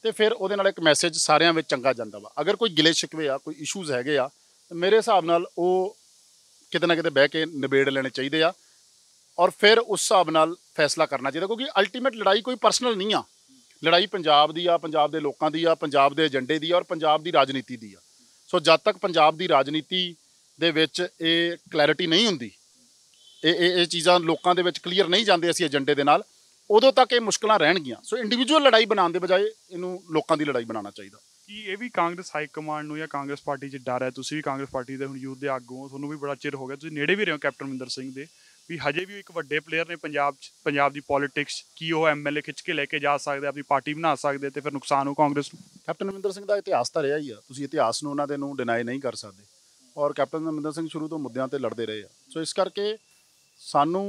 ਤੇ ਫਿਰ ਉਹਦੇ ਨਾਲ ਇੱਕ ਮੈਸੇਜ ਸਾਰਿਆਂ ਵਿੱਚ ਚੰਗਾ ਜਾਂਦਾ ਵਾ ਅਗਰ ਕੋਈ ਗਿਲੇ ਸ਼ਿਕਵੇ ਆ ਕੋਈ ਇਸ਼ੂਜ਼ ਹੈਗੇ ਆ ਮੇਰੇ ਹਿਸਾਬ ਨਾਲ ਉਹ ਕਿਤੇ ਨਾ ਕਿਤੇ ਬਹਿ ਕੇ ਨਿਬੇੜ ਲੈਣੇ ਚਾਹੀਦੇ ਆ ਔਰ ਫਿਰ ਉਸ ਹਿਸਾਬ ਨਾਲ ਫੈਸਲਾ ਕਰਨਾ ਚਾਹੀਦਾ ਕਿਉਂਕਿ ਅਲਟੀਮੇਟ ਲੜਾਈ ਕੋਈ ਪਰਸਨਲ ਨਹੀਂ ਆ ਲੜਾਈ ਪੰਜਾਬ ਦੀ ਆ ਪੰਜਾਬ ਦੇ ਲੋਕਾਂ ਦੀ ਆ ਪੰਜਾਬ ਦੇ ਏਜੰਡੇ ਦੀ ਆ ਔਰ ਪੰਜਾਬ ਦੀ ਰਾਜਨੀਤੀ ਦੀ ਆ ਸੋ ਜਦ ਤੱਕ ਪੰਜਾਬ ਦੀ ਰਾਜਨੀਤੀ ਦੇ ਵਿੱਚ ਇਹ ਕਲੈਰਿਟੀ ਨਹੀਂ ਹੁੰਦੀ ਇਹ ਇਹ ਇਹ ਚੀਜ਼ਾਂ ਲੋਕਾਂ ਦੇ ਵਿੱਚ ਕਲੀਅਰ ਨਹੀਂ ਜਾਂਦੇ ਅਸੀਂ ਏਜੰਡੇ ਦੇ ਨਾਲ ਉਦੋਂ ਤੱਕ ਇਹ ਮੁਸ਼ਕਲਾਂ ਰਹਿਣਗੀਆਂ ਸੋ ਇੰਡੀਵਿਜੂਅਲ ਲੜਾਈ ਬਣਾਉਣ ਦੇ ਬਜਾਏ ਇਹਨੂੰ ਲੋਕਾਂ ਦੀ ਲੜਾਈ ਬਣਾਉਣਾ ਚਾਹੀਦਾ ਕੀ ਇਹ ਵੀ ਕਾਂਗਰਸ ਹਾਈ ਕਮਾਂਡ ਨੂੰ ਜਾਂ ਕਾਂਗਰਸ ਪਾਰਟੀ 'ਚ ਡਰ ਹੈ ਤੁਸੀਂ ਵੀ ਕਾਂਗਰਸ ਪਾਰਟੀ ਦੇ ਹੁਣ ਯੂਥ ਦੇ ਆਗੂ ਹੋ ਤੁਹਾਨੂੰ ਵੀ ਬੜਾ ਚਿਰ ਹੋ ਗਿਆ ਤੁਸੀਂ ਨੇੜੇ ਵੀ ਰਹੇ ਹੋ ਕੈਪਟਨ ਮਿੰਦਰ ਸਿੰਘ ਦੇ ਵੀ ਹਜੇ ਵੀ ਇੱਕ ਵੱਡੇ ਪਲੇਅਰ ਨੇ ਪੰਜਾਬ ਚ ਪੰਜਾਬ ਦੀ ਪੋਲਿਟਿਕਸ ਕੀ ਉਹ ਐਮਐਲਏ ਖਿੱਚ ਕੇ ਲੈ ਕੇ ਜਾ ਸਕਦੇ ਆਪਣੀ ਪਾਰਟੀ ਬਣਾ ਸਕਦੇ ਤੇ ਫਿਰ ਨੁਕਸਾਨ ਹੋ ਕਾਂਗਰਸ ਨੂੰ ਕੈਪਟਨ ਅਮਰਿੰਦਰ ਸਿੰਘ ਦਾ ਇਤਿਹਾਸ ਤਾਂ ਰਿਹਾ ਹੀ ਆ ਤੁਸੀਂ ਇਤਿਹਾਸ ਨੂੰ ਉਹਨਾਂ ਦੇ ਨੂੰ ਡਿਨਾਈ ਨਹੀਂ ਕਰ ਸਕਦੇ ਔਰ ਕੈਪਟਨ ਅਮਰਿੰਦਰ ਸਿੰਘ ਸ਼ੁਰੂ ਤੋਂ ਮੁੱਦਿਆਂ ਤੇ ਲੜਦੇ ਰਹੇ ਆ ਸੋ ਇਸ ਕਰਕੇ ਸਾਨੂੰ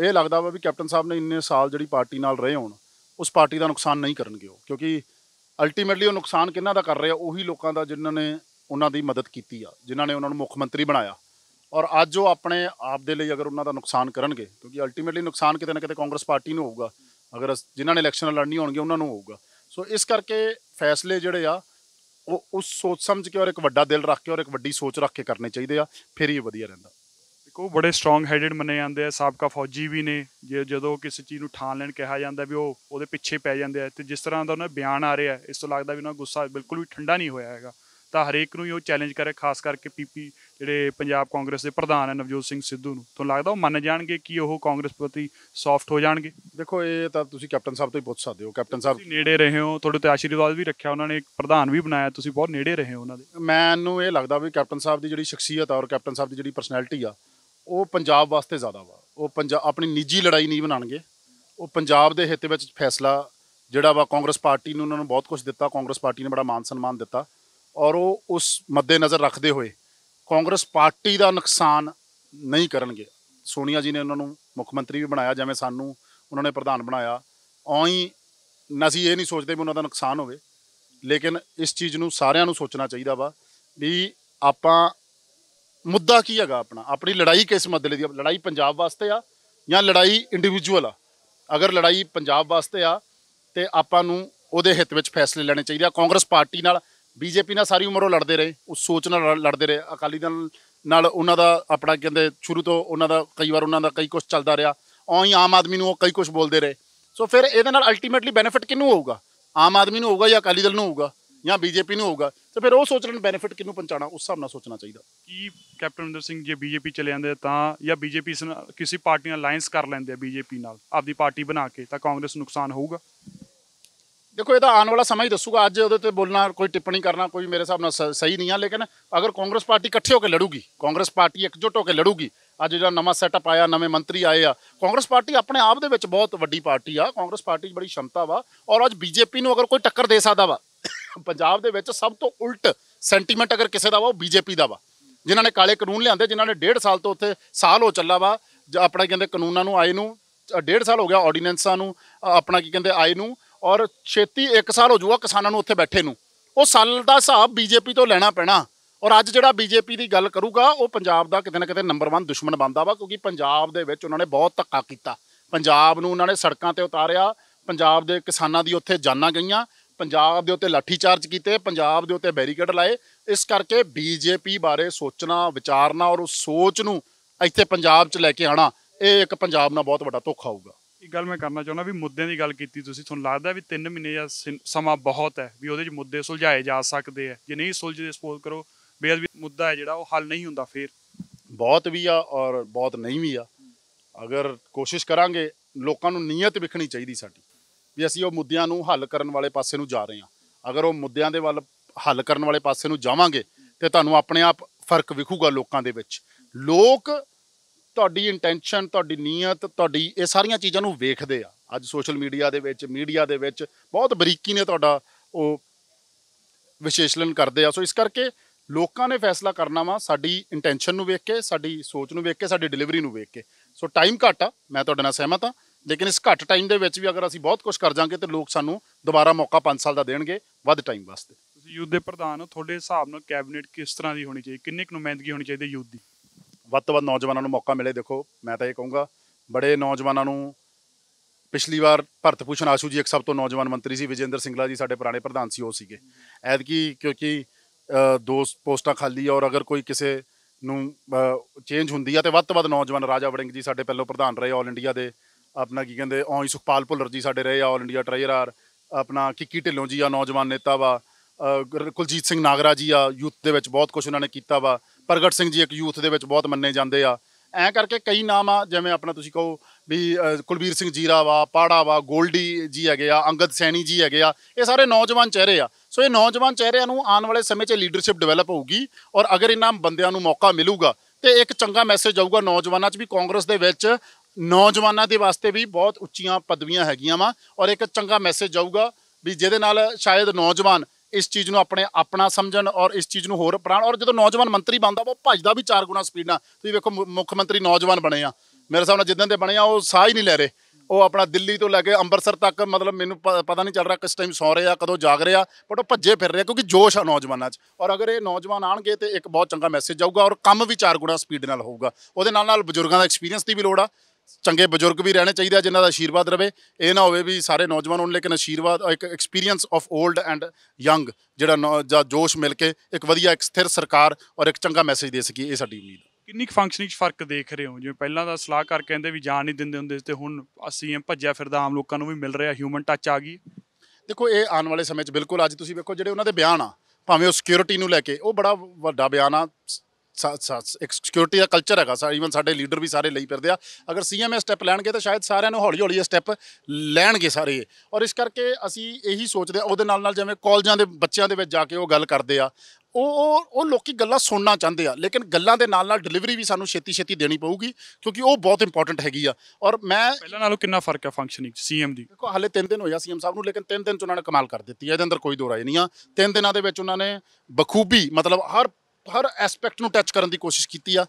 ਇਹ ਲੱਗਦਾ ਵਾ ਵੀ ਕੈਪਟਨ ਸਾਹਿਬ ਨੇ ਇੰਨੇ ਸਾਲ ਜਿਹੜੀ ਪਾਰਟੀ ਨਾਲ ਰਹੇ ਹੋਣ ਉਸ ਪਾਰਟੀ ਦਾ ਨੁਕਸਾਨ ਨਹੀਂ ਕਰਨਗੇ ਉਹ ਕਿਉਂਕਿ ਅਲਟੀਮੇਟਲੀ ਉਹ ਨੁਕਸਾਨ ਕਿਹਨਾਂ ਦਾ ਕਰ ਰਹੇ ਆ ਉਹੀ ਲੋਕਾਂ ਦਾ ਜਿਨ੍ਹਾਂ ਨੇ ਉਹਨਾਂ ਦੀ ਮਦਦ ਕੀਤੀ ਆ ਜਿਨ੍ਹਾਂ ਨੇ ਉਹਨਾਂ ਨੂੰ ਮੁੱਖ ਮੰਤਰੀ ਬਣਾਇਆ ਔਰ ਅੱਜ ਉਹ ਆਪਣੇ ਆਪ ਦੇ ਲਈ ਅਗਰ ਉਹਨਾਂ ਦਾ ਨੁਕਸਾਨ ਕਰਨਗੇ ਕਿਉਂਕਿ ਅਲਟੀਮੇਟਲੀ ਨੁਕਸਾਨ ਕਿਤੇ ਨਾ ਕਿਤੇ ਕਾਂਗਰਸ ਪਾਰਟੀ ਨੂੰ ਹੋਊਗਾ ਅਗਰ ਜਿਨ੍ਹਾਂ ਨੇ ਇਲੈਕਸ਼ਨ ਲੜਨੀ ਹੋਣਗੇ ਉਹਨਾਂ ਨੂੰ ਹੋਊਗਾ ਸੋ ਇਸ ਕਰਕੇ ਫੈਸਲੇ ਜਿਹੜੇ ਆ ਉਹ ਉਸ ਸੋਚ ਸਮਝ ਕੇ ਔਰ ਇੱਕ ਵੱਡਾ ਦਿਲ ਰੱਖ ਕੇ ਔਰ ਇੱਕ ਵੱਡੀ ਸੋਚ ਰੱਖ ਕੇ ਕਰਨੇ ਚਾਹੀਦੇ ਆ ਫਿਰ ਹੀ ਵਧੀਆ ਰਹਿੰਦਾ ਦੇਖੋ ਬੜੇ ਸਟਰੋਂਗ ਹੈਡਡ ਮੰਨੇ ਜਾਂਦੇ ਆ ਸਾਬਕਾ ਫੌਜੀ ਵੀ ਨੇ ਜੇ ਜਦੋਂ ਕਿਸੇ ਚੀਜ਼ ਨੂੰ ਠਾਣ ਲੈਣ ਕਿਹਾ ਜਾਂਦਾ ਵੀ ਉਹ ਉਹਦੇ ਪਿੱਛੇ ਪੈ ਜਾਂਦੇ ਆ ਤੇ ਜਿਸ ਤਰ੍ਹਾਂ ਦਾ ਉਹਨਾਂ ਬਿਆਨ ਆ ਰਿਹਾ ਇਸ ਤੋਂ ਲੱਗਦਾ ਵੀ ਉਹਨਾਂ ਗੁੱਸਾ ਬਿਲਕੁਲ ਵੀ ਠੰਡਾ ਨਹੀਂ ਹੋਇਆ ਹੈਗਾ ਤਾਂ ਹਰੇਕ ਨੂੰ ਹੀ ਉਹ ਚੈਲੰਜ ਕਰੇ ਖਾਸ ਕਰਕੇ ਪੀਪੀ ਜਿਹੜੇ ਪੰਜਾਬ ਕਾਂਗਰਸ ਦੇ ਪ੍ਰਧਾਨ ਹੈ ਨਵਜੋਤ ਸਿੰਘ ਸਿੱਧੂ ਨੂੰ ਤੁਹਾਨੂੰ ਲੱਗਦਾ ਉਹ ਮੰਨ ਜਾਣਗੇ ਕਿ ਉਹ ਕਾਂਗਰਸ ਪ੍ਰਤੀ ਸੌਫਟ ਹੋ ਜਾਣਗੇ ਦੇਖੋ ਇਹ ਤਾਂ ਤੁਸੀਂ ਕੈਪਟਨ ਸਾਹਿਬ ਤੋਂ ਹੀ ਪੁੱਛ ਸਕਦੇ ਹੋ ਕੈਪਟਨ ਸਾਹਿਬ ਤੁਸੀਂ ਨੇੜੇ ਰਹੇ ਹੋ ਤੁਹਾਡੇ ਤੇ ਆਸ਼ੀਰਵਾਦ ਵੀ ਰੱਖਿਆ ਉਹਨਾਂ ਨੇ ਇੱਕ ਪ੍ਰਧਾਨ ਵੀ ਬਣਾਇਆ ਤੁਸੀਂ ਬਹੁਤ ਨੇੜੇ ਰਹੇ ਹੋ ਉਹਨਾਂ ਦੇ ਮੈਨੂੰ ਇਹ ਲੱਗਦਾ ਵੀ ਕੈਪਟਨ ਸਾਹਿਬ ਦੀ ਜਿਹੜੀ ਸ਼ਖਸੀਅਤ ਆ ਔਰ ਕੈਪਟਨ ਸਾਹਿਬ ਦੀ ਜਿਹੜੀ ਪਰਸਨੈਲਿਟੀ ਆ ਉਹ ਪੰਜਾਬ ਵਾਸਤੇ ਜ਼ਿਆਦਾ ਵਾ ਉਹ ਪੰਜਾਬ ਆਪਣੀ ਨਿੱਜੀ ਲੜਾਈ ਨਹੀਂ ਬਣਾਣਗੇ ਉਹ ਪੰਜਾਬ ਦੇ ਹਿੱਤ ਵਿੱਚ ਫੈਸਲਾ ਜਿਹੜਾ ਵਾ ਕਾਂਗਰਸ ਪਾਰਟੀ ਨੂੰ ਉਹਨਾਂ ਨੂੰ ਬਹੁਤ ਕੁਝ ਦਿੱਤਾ ਕਾਂਗਰਸ ਪਾਰਟੀ ਨੇ ਬੜਾ ਮਾਨ ਸਨਮਾਨ ਦਿੱਤਾ ਔਰ ਉਹ ਉਸ ਮੱਦੇ ਨਜ਼ਰ ਰੱਖਦੇ ਹੋਏ ਕਾਂਗਰਸ ਪਾਰਟੀ ਦਾ ਨੁਕਸਾਨ ਨਹੀਂ ਕਰਨਗੇ ਸੋਨੀਆ ਜੀ ਨੇ ਉਹਨਾਂ ਨੂੰ ਮੁੱਖ ਮੰਤਰੀ ਵੀ ਬਣਾਇਆ ਜਿਵੇਂ ਸਾਨੂੰ ਉਹਨਾਂ ਨੇ ਪ੍ਰਧਾਨ ਬਣਾਇਆ ਔਈ ਅਸੀਂ ਇਹ ਨਹੀਂ ਸੋਚਦੇ ਵੀ ਉਹਨਾਂ ਦਾ ਨੁਕਸਾਨ ਹੋਵੇ ਲੇਕਿਨ ਇਸ ਚੀਜ਼ ਨੂੰ ਸਾਰਿਆਂ ਨੂੰ ਸੋਚਣਾ ਚਾਹੀਦਾ ਵਾ ਵੀ ਆਪਾਂ ਮੁੱਦਾ ਕੀ ਹੈਗਾ ਆਪਣਾ ਆਪਣੀ ਲੜਾਈ ਕਿਸ ਮਸਲੇ ਦੀ ਲੜਾਈ ਪੰਜਾਬ ਵਾਸਤੇ ਆ ਜਾਂ ਲੜਾਈ ਇੰਡੀਵਿਜੂਅਲ ਆ ਅਗਰ ਲੜਾਈ ਪੰਜਾਬ ਵਾਸਤੇ ਆ ਤੇ ਆਪਾਂ ਨੂੰ ਉਹਦੇ ਹਿੱਤ ਵਿੱਚ ਫੈਸਲੇ ਲੈਣੇ ਚਾਹੀਦੇ ਆ ਕਾਂਗਰਸ ਪਾਰਟੀ ਨਾਲ ਬੀਜੇਪੀ ਨਾਲ ਸਾਰੀ ਉਮਰ ਉਹ ਲੜਦੇ ਰਹੇ ਉਸ ਸੋਚ ਨਾਲ ਲੜਦੇ ਰਹੇ ਅਕਾਲੀ ਦਲ ਨਾਲ ਉਹਨਾਂ ਦਾ ਆਪਣਾ ਕਹਿੰਦੇ ਸ਼ੁਰੂ ਤੋਂ ਉਹਨਾਂ ਦਾ ਕਈ ਵਾਰ ਉਹਨਾਂ ਦਾ ਕਈ ਕੁਝ ਚੱਲਦਾ ਰਿਹਾ ਹੀ ਆਮ ਆਦਮੀ ਨੂੰ ਉਹ ਕਈ ਕੁਝ ਬੋਲਦੇ ਰਹੇ ਸੋ ਫਿਰ ਇਹਦੇ ਨਾਲ ਅਲਟੀਮੇਟਲੀ ਬੈਨੀਫਿਟ ਕਿਹਨੂੰ ਹੋਊਗਾ ਆਮ ਆਦਮੀ ਨੂੰ ਹੋਊਗਾ ਜਾਂ ਅਕਾਲੀ ਦਲ ਨੂੰ ਹੋਊਗਾ ਜਾਂ ਬੀਜੇਪੀ ਨੂੰ ਹੋਊਗਾ ਤੇ ਫਿਰ ਉਹ ਸੋਚਣ ਬੈਨੀਫਿਟ ਕਿਹਨੂੰ ਪਹੁੰਚਾਣਾ ਉਸ ਹਿਸਾਬ ਨਾਲ ਸੋਚਣਾ ਚਾਹੀਦਾ ਕੀ ਕੈਪਟਨ ਅਮਰਿੰਦਰ ਸਿੰਘ ਜੇ ਬੀਜੇਪੀ ਚਲੇ ਜਾਂਦੇ ਤਾਂ ਜਾਂ ਬੀਜੇਪੀ ਕਿਸੇ ਪਾਰਟੀ ਨਾਲ ਅਲਾਈਅੰਸ ਕਰ ਲੈਂਦੇ ਆ ਬੀਜੇਪੀ ਨਾਲ ਆਪਦੀ ਪਾਰਟੀ ਬਣਾ ਕੇ ਤਾਂ ਕਾਂਗਰਸ ਨੂੰ ਨੁਕਸਾਨ ਹੋਊਗਾ ਦੇਖੋ ਇਹ ਤਾਂ ਆਉਣ ਵਾਲਾ ਸਮਾਂ ਹੀ ਦੱਸੂਗਾ ਅੱਜ ਉਹਦੇ ਤੇ ਬੋਲਣਾ ਕੋਈ ਟਿੱਪਣੀ ਕਰਨਾ ਕੋਈ ਮੇਰੇ ਹਿਸਾਬ ਨਾਲ ਸਹੀ ਨਹੀਂ ਆ ਲੇਕਿਨ ਅਗਰ ਕਾਂਗਰਸ ਪਾਰਟੀ ਇਕੱਠੇ ਹੋ ਕੇ ਲੜੂਗੀ ਕਾਂਗਰਸ ਪਾਰਟੀ ਇਕਜੁੱਟ ਹੋ ਕੇ ਲੜੂਗੀ ਅੱਜ ਜਿਹੜਾ ਨਵਾਂ ਸੈਟਅਪ ਆਇਆ ਨਵੇਂ ਮੰਤਰੀ ਆਏ ਆ ਕਾਂਗਰਸ ਪਾਰਟੀ ਆਪਣੇ ਆਪ ਦੇ ਵਿੱਚ ਬਹੁਤ ਵੱਡੀ ਪਾਰਟੀ ਆ ਕਾਂਗਰਸ ਪਾਰਟੀ ਬੜੀ ਸ਼ਮਤਾ ਵਾ ਔਰ ਅੱਜ ਬੀਜੇਪੀ ਨੂੰ ਅਗਰ ਕੋਈ ਟੱਕਰ ਦੇ ਸਕਦਾ ਵਾ ਪੰਜਾਬ ਦੇ ਵਿੱਚ ਸਭ ਤੋਂ ਉਲਟ ਸੈਂਟੀਮੈਂਟ ਅਗਰ ਕਿਸੇ ਦਾ ਵਾ ਉਹ ਬੀਜੇਪੀ ਦਾ ਵਾ ਜਿਨ੍ਹਾਂ ਨੇ ਕਾਲੇ ਕਾਨੂੰਨ ਲਿਆਂਦੇ ਜਿਨ੍ਹਾਂ ਨੇ 1.5 ਸਾਲ ਤੋਂ ਉੱਥੇ ਸਾਲ ਹੋ ਚੱਲਾ ਵਾ ਆਪਣਾ ਕਹਿੰਦੇ ਕਾਨੂੰਨਾਂ ਨੂੰ ਆਏ ਨੂੰ ਡੇਢ ਸਾਲ ਹੋ ਗਿਆ ਆਰਡੀਨੈਂਸਾਂ ਨੂੰ ਆਪਣਾ ਕੀ ਕਹਿੰਦੇ ਆਏ ਨੂੰ ਔਰ ਛੇਤੀ 1 ਸਾਲ ਹੋ ਜਾਊਗਾ ਕਿਸਾਨਾਂ ਨੂੰ ਉੱਥੇ ਬੈਠੇ ਨੂੰ ਉਹ ਸਾਲ ਦਾ ਹਿਸਾਬ ਬੀਜੇਪੀ ਤੋਂ ਲੈਣਾ ਪੈਣਾ ਔਰ ਅੱਜ ਜਿਹੜਾ ਬੀਜੇਪੀ ਦੀ ਗੱਲ ਕਰੂਗਾ ਉਹ ਪੰਜਾਬ ਦਾ ਕਿਤੇ ਨਾ ਕਿਤੇ ਨੰਬਰ 1 ਦੁਸ਼ਮਣ ਬਣਦਾ ਵਾ ਕਿਉਂਕਿ ਪੰਜਾਬ ਦੇ ਵਿੱਚ ਉਹਨਾਂ ਨੇ ਬਹੁਤ ਧੱਕਾ ਕੀਤਾ ਪੰਜਾਬ ਨੂੰ ਉਹਨਾਂ ਨੇ ਸੜਕਾਂ ਤੇ ਉਤਾਰਿਆ ਪੰਜਾਬ ਦੇ ਕਿਸਾਨਾਂ ਦੀ ਉੱਥੇ ਜਾਨਾਂ ਗਈਆਂ ਪੰਜਾਬ ਦੇ ਉੱਤੇ ਲਾਠੀ ਚਾਰਜ ਕੀਤੇ ਪੰਜਾਬ ਦੇ ਉੱਤੇ ਬੈਰੀਕੇਡ ਲਾਏ ਇਸ ਕਰਕੇ ਬੀਜੇਪੀ ਬਾਰੇ ਸੋਚਣਾ ਵਿਚਾਰਨਾ ਔਰ ਉਸ ਸੋਚ ਨੂੰ ਇੱਥੇ ਪੰਜਾਬ 'ਚ ਲੈ ਕੇ ਆਣਾ ਇਹ ਇੱਕ ਪੰਜਾਬ ਨਾਲ ਬਹੁਤ ਵੱਡਾ ਧੋਖਾ ਹੋਊਗਾ ਇਹ ਗੱਲ ਮੈਂ ਕਰਨਾ ਚਾਹੁੰਦਾ ਵੀ ਮੁੱਦਿਆਂ ਦੀ ਗੱਲ ਕੀਤੀ ਤੁਸੀਂ ਤੁਹਾਨੂੰ ਲੱਗਦਾ ਵੀ 3 ਮਹੀਨੇ ਜਾਂ ਸਮਾਂ ਬਹੁਤ ਹੈ ਵੀ ਉਹਦੇ 'ਚ ਮੁੱਦੇ ਸੁਲਝਾਏ ਜਾ ਸਕਦੇ ਆ ਜੇ ਨਹੀਂ ਸੁਲਝਦੇ ਸਪੋਜ਼ ਕਰੋ ਬੇਅਦਬੀ ਮੁੱਦਾ ਹੈ ਜਿਹੜਾ ਉਹ ਹੱਲ ਨਹੀਂ ਹੁੰਦਾ ਫੇਰ ਬਹੁਤ ਵੀ ਆ ਔਰ ਬਹੁਤ ਨਹੀਂ ਵੀ ਆ ਅਗਰ ਕੋਸ਼ਿਸ਼ ਕਰਾਂਗੇ ਲੋਕਾਂ ਨੂੰ ਨੀਅਤ ਵਿਖਣੀ ਚਾਹੀਦੀ ਸਾਡੀ ਵੀ ਅਸੀਂ ਉਹ ਮੁੱਦਿਆਂ ਨੂੰ ਹੱਲ ਕਰਨ ਵਾਲੇ ਪਾਸੇ ਨੂੰ ਜਾ ਰਹੇ ਆ ਅਗਰ ਉਹ ਮੁੱਦਿਆਂ ਦੇ ਵੱਲ ਹੱਲ ਕਰਨ ਵਾਲੇ ਪਾਸੇ ਨੂੰ ਜਾਵਾਂਗੇ ਤੇ ਤੁਹਾਨੂੰ ਆਪਣੇ ਆਪ ਫਰਕ ਵਿਖੂਗਾ ਲੋਕਾਂ ਦੇ ਵਿੱਚ ਲੋਕ ਤੁਹਾਡੀ ਇੰਟੈਂਸ਼ਨ ਤੁਹਾਡੀ ਨੀਅਤ ਤੁਹਾਡੀ ਇਹ ਸਾਰੀਆਂ ਚੀਜ਼ਾਂ ਨੂੰ ਵੇਖਦੇ ਆ ਅੱਜ ਸੋਸ਼ਲ ਮੀਡੀਆ ਦੇ ਵਿੱਚ ਮੀਡੀਆ ਦੇ ਵਿੱਚ ਬਹੁਤ ਬਰੀਕੀ ਨੇ ਤੁਹਾਡਾ ਉਹ ਵਿਸ਼ੇਸ਼ਲਨ ਕਰਦੇ ਆ ਸੋ ਇਸ ਕਰਕੇ ਲੋਕਾਂ ਨੇ ਫੈਸਲਾ ਕਰਨਾ ਵਾ ਸਾਡੀ ਇੰਟੈਂਸ਼ਨ ਨੂੰ ਵੇਖ ਕੇ ਸਾਡੀ ਸੋਚ ਨੂੰ ਵੇਖ ਕੇ ਸਾਡੀ ਡਿਲੀਵਰੀ ਨੂੰ ਵੇਖ ਕੇ ਸੋ ਟਾਈਮ ਘੱਟ ਆ ਮੈਂ ਤੁਹਾਡੇ ਨਾਲ ਸਹਿਮਤ ਆ ਲੇਕਿਨ ਇਸ ਘੱਟ ਟਾਈਮ ਦੇ ਵਿੱਚ ਵੀ ਅਗਰ ਅਸੀਂ ਬਹੁਤ ਕੁਝ ਕਰ ਜਾਾਂਗੇ ਤੇ ਲੋਕ ਸਾਨੂੰ ਦੁਬਾਰਾ ਮੌਕਾ 5 ਸਾਲ ਦਾ ਦੇਣਗੇ ਵੱਧ ਟਾਈਮ ਵਾਸਤੇ ਤੁਸੀਂ ਯੂਥ ਦੇ ਪ੍ਰਧਾਨ ਹੋ ਤੁਹਾਡੇ ਹਿਸਾਬ ਨਾਲ ਕੈਬਨਿਟ ਕਿਸ ਤਰ੍ਹਾਂ ਦੀ ਹੋਣੀ ਚਾਹੀਦੀ ਕਿੰਨੇ ਕੁ ਨੁਮਾਇੰਦਗੀ ਹੋਣੀ ਚਾਹੀਦੀ ਯੂਥ ਦੀ ਵੱਧ ਤੋਂ ਵੱਧ ਨੌਜਵਾਨਾਂ ਨੂੰ ਮੌਕਾ ਮਿਲੇ ਦੇਖੋ ਮੈਂ ਤਾਂ ਇਹ ਕਹੂੰਗਾ ਬੜੇ ਨੌਜਵਾਨਾਂ ਨੂੰ ਪਿਛਲੀ ਵਾਰ ਭਰਤ ਭੂਸ਼ਣ ਆਸ਼ੂ ਜੀ ਇੱਕ ਸਭ ਤੋਂ ਨੌਜਵਾਨ ਮੰਤਰੀ ਸੀ ਵਿਜੇਂਦਰ ਸਿੰਗਲਾ ਜੀ ਸਾਡੇ ਪੁਰਾਣੇ ਪ੍ਰਧਾਨ ਸੀ ਉਹ ਸੀਗੇ ਐਦਕੀ ਕਿਉਂਕਿ ਦੋ ਪੋਸਟਾਂ ਖਾਲੀ ਆ ਔਰ ਅਗਰ ਕੋਈ ਕਿਸੇ ਨੂੰ ਚੇਂਜ ਹੁੰਦੀ ਆ ਤੇ ਵੱਧ ਤੋਂ ਵੱਧ ਨੌਜਵਾਨ ਰਾਜਾ ਵੜਿੰਗ ਜੀ ਸਾਡੇ ਪਹਿਲੋਂ ਪ੍ਰਧਾਨ ਰਹੇ ਆਲ ਇੰਡੀਆ ਦੇ ਆਪਣਾ ਕੀ ਕਹਿੰਦੇ ਔਈ ਸੁਖਪਾਲ ਭੁੱਲਰ ਜੀ ਸਾਡੇ ਰਹੇ ਆਲ ਇੰਡੀਆ ਟ੍ਰੇਜਰਰ ਆਪਣਾ ਕਿੱਕੀ ਢਿੱਲੋਂ ਜੀ ਆ ਨੌਜਵਾਨ ਨੇਤਾ ਵਾ ਕੁਲਜੀਤ ਸਿੰਘ ਨਾਗਰਾ ਜੀ ਆ ਯੂਥ ਦੇ ਵਿੱਚ ਬਹੁਤ ਕੁਝ ਉਹਨਾਂ ਨੇ ਕੀਤਾ ਵਾ ਪ੍ਰਗਟ ਸਿੰਘ ਜੀ ਇੱਕ ਯੂਥ ਦੇ ਵਿੱਚ ਬਹੁਤ ਮੰਨੇ ਜਾਂਦੇ ਆ ਐ ਕਰਕੇ ਕਈ ਨਾਮ ਆ ਜਿਵੇਂ ਆਪਣਾ ਤੁਸੀਂ ਕਹੋ ਵੀ ਕੁਲਬੀਰ ਸਿੰਘ ਜੀਰਾ ਵਾ ਪਾੜਾ ਵਾ 골ਡੀ ਜੀ ਹੈਗੇ ਆ ਅੰਗਦ ਸੈਣੀ ਜੀ ਹੈਗੇ ਆ ਇਹ ਸਾਰੇ ਨੌਜਵਾਨ ਚਿਹਰੇ ਆ ਸੋ ਇਹ ਨੌਜਵਾਨ ਚਿਹਰਿਆਂ ਨੂੰ ਆਉਣ ਵਾਲੇ ਸਮੇਂ 'ਚ ਲੀਡਰਸ਼ਿਪ ਡਿਵੈਲਪ ਹੋਊਗੀ ਔਰ ਅਗਰ ਇਹਨਾਂ ਬੰਦਿਆਂ ਨੂੰ ਮੌਕਾ ਮਿਲੂਗਾ ਤੇ ਇੱਕ ਚੰਗਾ ਮੈਸੇਜ ਜਾਊਗਾ ਨੌਜਵਾਨਾਂ 'ਚ ਵੀ ਕਾਂਗਰਸ ਦੇ ਵਿੱਚ ਨੌਜਵਾਨਾਂ ਦੇ ਵਾਸਤੇ ਵੀ ਬਹੁਤ ਉੱਚੀਆਂ ਪਦਵੀਆਂ ਹੈਗੀਆਂ ਵਾ ਔਰ ਇੱਕ ਚੰਗਾ ਮੈਸੇਜ ਜਾਊਗਾ ਵੀ ਜਿਹਦੇ ਨਾਲ ਸ਼ਾਇਦ ਨੌਜਵਾਨ ਇਸ ਚੀਜ਼ ਨੂੰ ਆਪਣੇ ਆਪਣਾ ਸਮਝਣ ਔਰ ਇਸ ਚੀਜ਼ ਨੂੰ ਹੋਰ ਅਪਣਾਉਣ ਔਰ ਜਦੋਂ ਨੌਜਵਾਨ ਮੰਤਰੀ ਬਣਦਾ ਉਹ ਭੱਜਦਾ ਵੀ 4 ਗੁਣਾ ਸਪੀਡ ਨਾਲ ਤੁਸੀਂ ਵੇਖੋ ਮੁੱਖ ਮੰਤਰੀ ਨੌਜਵਾਨ ਬਣੇ ਆ ਮੇਰੇ ਹਿਸਾਬ ਨਾਲ ਜਿੱਦਾਂ ਦੇ ਬਣੇ ਆ ਉਹ ਸਾਹ ਹੀ ਨਹੀਂ ਲੈ ਰਹੇ ਉਹ ਆਪਣਾ ਦਿੱਲੀ ਤੋਂ ਲੈ ਕੇ ਅੰਮ੍ਰਿਤਸਰ ਤੱਕ ਮਤਲਬ ਮੈਨੂੰ ਪਤਾ ਨਹੀਂ ਚੱਲ ਰਿਹਾ ਕਿਸ ਟਾਈਮ ਸੌ ਰਹੇ ਆ ਕਦੋਂ ਜਾਗ ਰਹੇ ਆ ਬਟ ਉਹ ਭੱਜੇ ਫਿਰ ਰਹੇ ਕਿਉਂਕਿ ਜੋਸ਼ ਆ ਨੌਜਵਾਨਾਂ 'ਚ ਔਰ ਅਗਰ ਇਹ ਨੌਜਵਾਨ ਆਣਗੇ ਤੇ ਇੱਕ ਬਹੁਤ ਚੰਗਾ ਮੈਸੇਜ ਜਾਊਗਾ ਔਰ ਕੰਮ ਵੀ ਚਾਰ ਗੁਣਾ ਸਪੀਡ ਨਾਲ ਹੋਊਗਾ ਉਹਦੇ ਨਾਲ ਨਾਲ ਬਜ਼ੁਰਗਾਂ ਦਾ ਐਕਸਪੀਰੀਅੰਸ ਦੀ ਵੀ ਲੋੜ ਆ ਚੰਗੇ ਬਜ਼ੁਰਗ ਵੀ ਰਹਿਣੇ ਚਾਹੀਦੇ ਆ ਜਿਨ੍ਹਾਂ ਦਾ ਆਸ਼ੀਰਵਾਦ ਰਵੇ ਇਹ ਨਾ ਹੋਵੇ ਵੀ ਸਾਰੇ ਨੌਜਵਾਨ ਹੋਣ ਲੇਕਿਨ ਆਸ਼ੀਰਵਾਦ ਇੱਕ experience of old and young ਜਿਹੜਾ ਜਾਂ ਜੋਸ਼ ਮਿਲ ਕੇ ਇੱਕ ਵਧੀਆ ਇੱਕ ਸਥਿਰ ਸਰਕਾਰ ਔਰ ਇੱਕ ਚੰਗਾ ਮੈਸੇਜ ਦੇ ਸਕੀ ਇਹ ਸਾਡੀ ਉਮੀਦ ਕਿੰਨੀ ਕੁ ਫੰਕਸ਼ਨਿੰਗ 'ਚ ਫਰਕ ਦੇਖ ਰਹੇ ਹੋ ਜਿਵੇਂ ਪਹਿਲਾਂ ਦਾ ਸਲਾਹਕਾਰ ਕਹਿੰਦੇ ਵੀ ਜਾਣ ਨਹੀਂ ਦਿੰਦੇ ਹੁੰਦੇ ਤੇ ਹੁਣ ਅਸੀਂ ਐਮ ਭੱਜਿਆ ਫਿਰਦਾ ਆਮ ਲੋਕਾਂ ਨੂੰ ਵੀ ਮਿਲ ਰਿਹਾ ਹਿਊਮਨ ਟੱਚ ਆ ਗਈ ਦੇਖੋ ਇਹ ਆਉਣ ਵਾਲੇ ਸਮੇਂ 'ਚ ਬਿਲਕੁਲ ਅੱਜ ਤੁਸੀਂ ਵੇਖੋ ਜਿਹੜੇ ਉਹਨਾਂ ਦੇ ਬਿਆਨ ਆ ਭਾਵੇਂ ਉਹ ਸਿਕਿਉਰਿਟੀ ਨੂੰ ਲੈ ਕੇ ਉਹ ਬੜਾ ਵੱਡਾ ਬਿਆਨ ਆ ਇੱਕ ਸਿਕਿਉਰਿਟੀ ਦਾ ਕਲਚਰ ਹੈਗਾ ਸਾਰੇ ਇਵਨ ਸਾਡੇ ਲੀਡਰ ਵੀ ਸਾਰੇ ਲਈ ਫਿਰਦੇ ਆ ਅਗਰ ਸੀਐਮ ਇਹ ਸਟੈਪ ਲੈਣਗੇ ਤਾਂ ਸ਼ਾਇਦ ਸਾਰਿਆਂ ਨੂੰ ਹੌਲੀ ਹੌਲੀ ਇਹ ਸਟੈਪ ਲੈਣਗੇ ਸਾਰੇ ਔਰ ਇਸ ਕਰਕੇ ਅਸੀਂ ਇਹੀ ਸੋਚਦੇ ਆ ਉਹਦੇ ਨਾਲ ਨਾਲ ਜਿਵੇਂ ਕਾਲਜਾਂ ਦੇ ਬੱਚਿਆਂ ਦੇ ਵਿੱਚ ਜਾ ਕੇ ਉਹ ਗੱਲ ਕਰਦੇ ਆ ਉਹ ਉਹ ਲੋਕੀ ਗੱਲਾਂ ਸੁਣਨਾ ਚਾਹੁੰਦੇ ਆ ਲੇਕਿਨ ਗੱਲਾਂ ਦੇ ਨਾਲ ਨਾਲ ਡਿਲੀਵਰੀ ਵੀ ਸਾਨੂੰ ਛੇਤੀ ਛੇਤੀ ਦੇਣੀ ਪਊਗੀ ਕਿਉਂਕਿ ਉਹ ਬਹੁਤ ਇੰਪੋਰਟੈਂਟ ਹੈਗੀ ਆ ਔਰ ਮੈਂ ਪਹਿਲਾਂ ਨਾਲੋਂ ਕਿੰਨਾ ਫਰਕ ਆ ਫੰਕਸ਼ਨਿੰਗ ਸੀਐਮ ਦੀ ਦੇਖੋ ਹਾਲੇ 3 ਦਿਨ ਹੋਇਆ ਸੀਐਮ ਸਾਹਿਬ ਨੂੰ ਲੇਕਿਨ 3 ਦਿਨ ਚ ਉਹਨਾਂ ਨੇ ਕਮਾਲ ਕਰ ਦਿੱਤੀ ਹੈ ਇਹਦੇ ਅੰਦਰ ਕੋਈ ਦੋ ਰਾਏ ਨਹੀਂ ਆ 3 ਦਿਨਾਂ ਦੇ ਵਿੱਚ ਉਹਨਾਂ ਨੇ ਬਖੂਬੀ ਮਤਲਬ ਹਰ ਹਰ ਐਸਪੈਕਟ ਨੂੰ ਟੱਚ ਕਰਨ ਦੀ ਕੋਸ਼ਿਸ਼ ਕੀਤੀ ਆ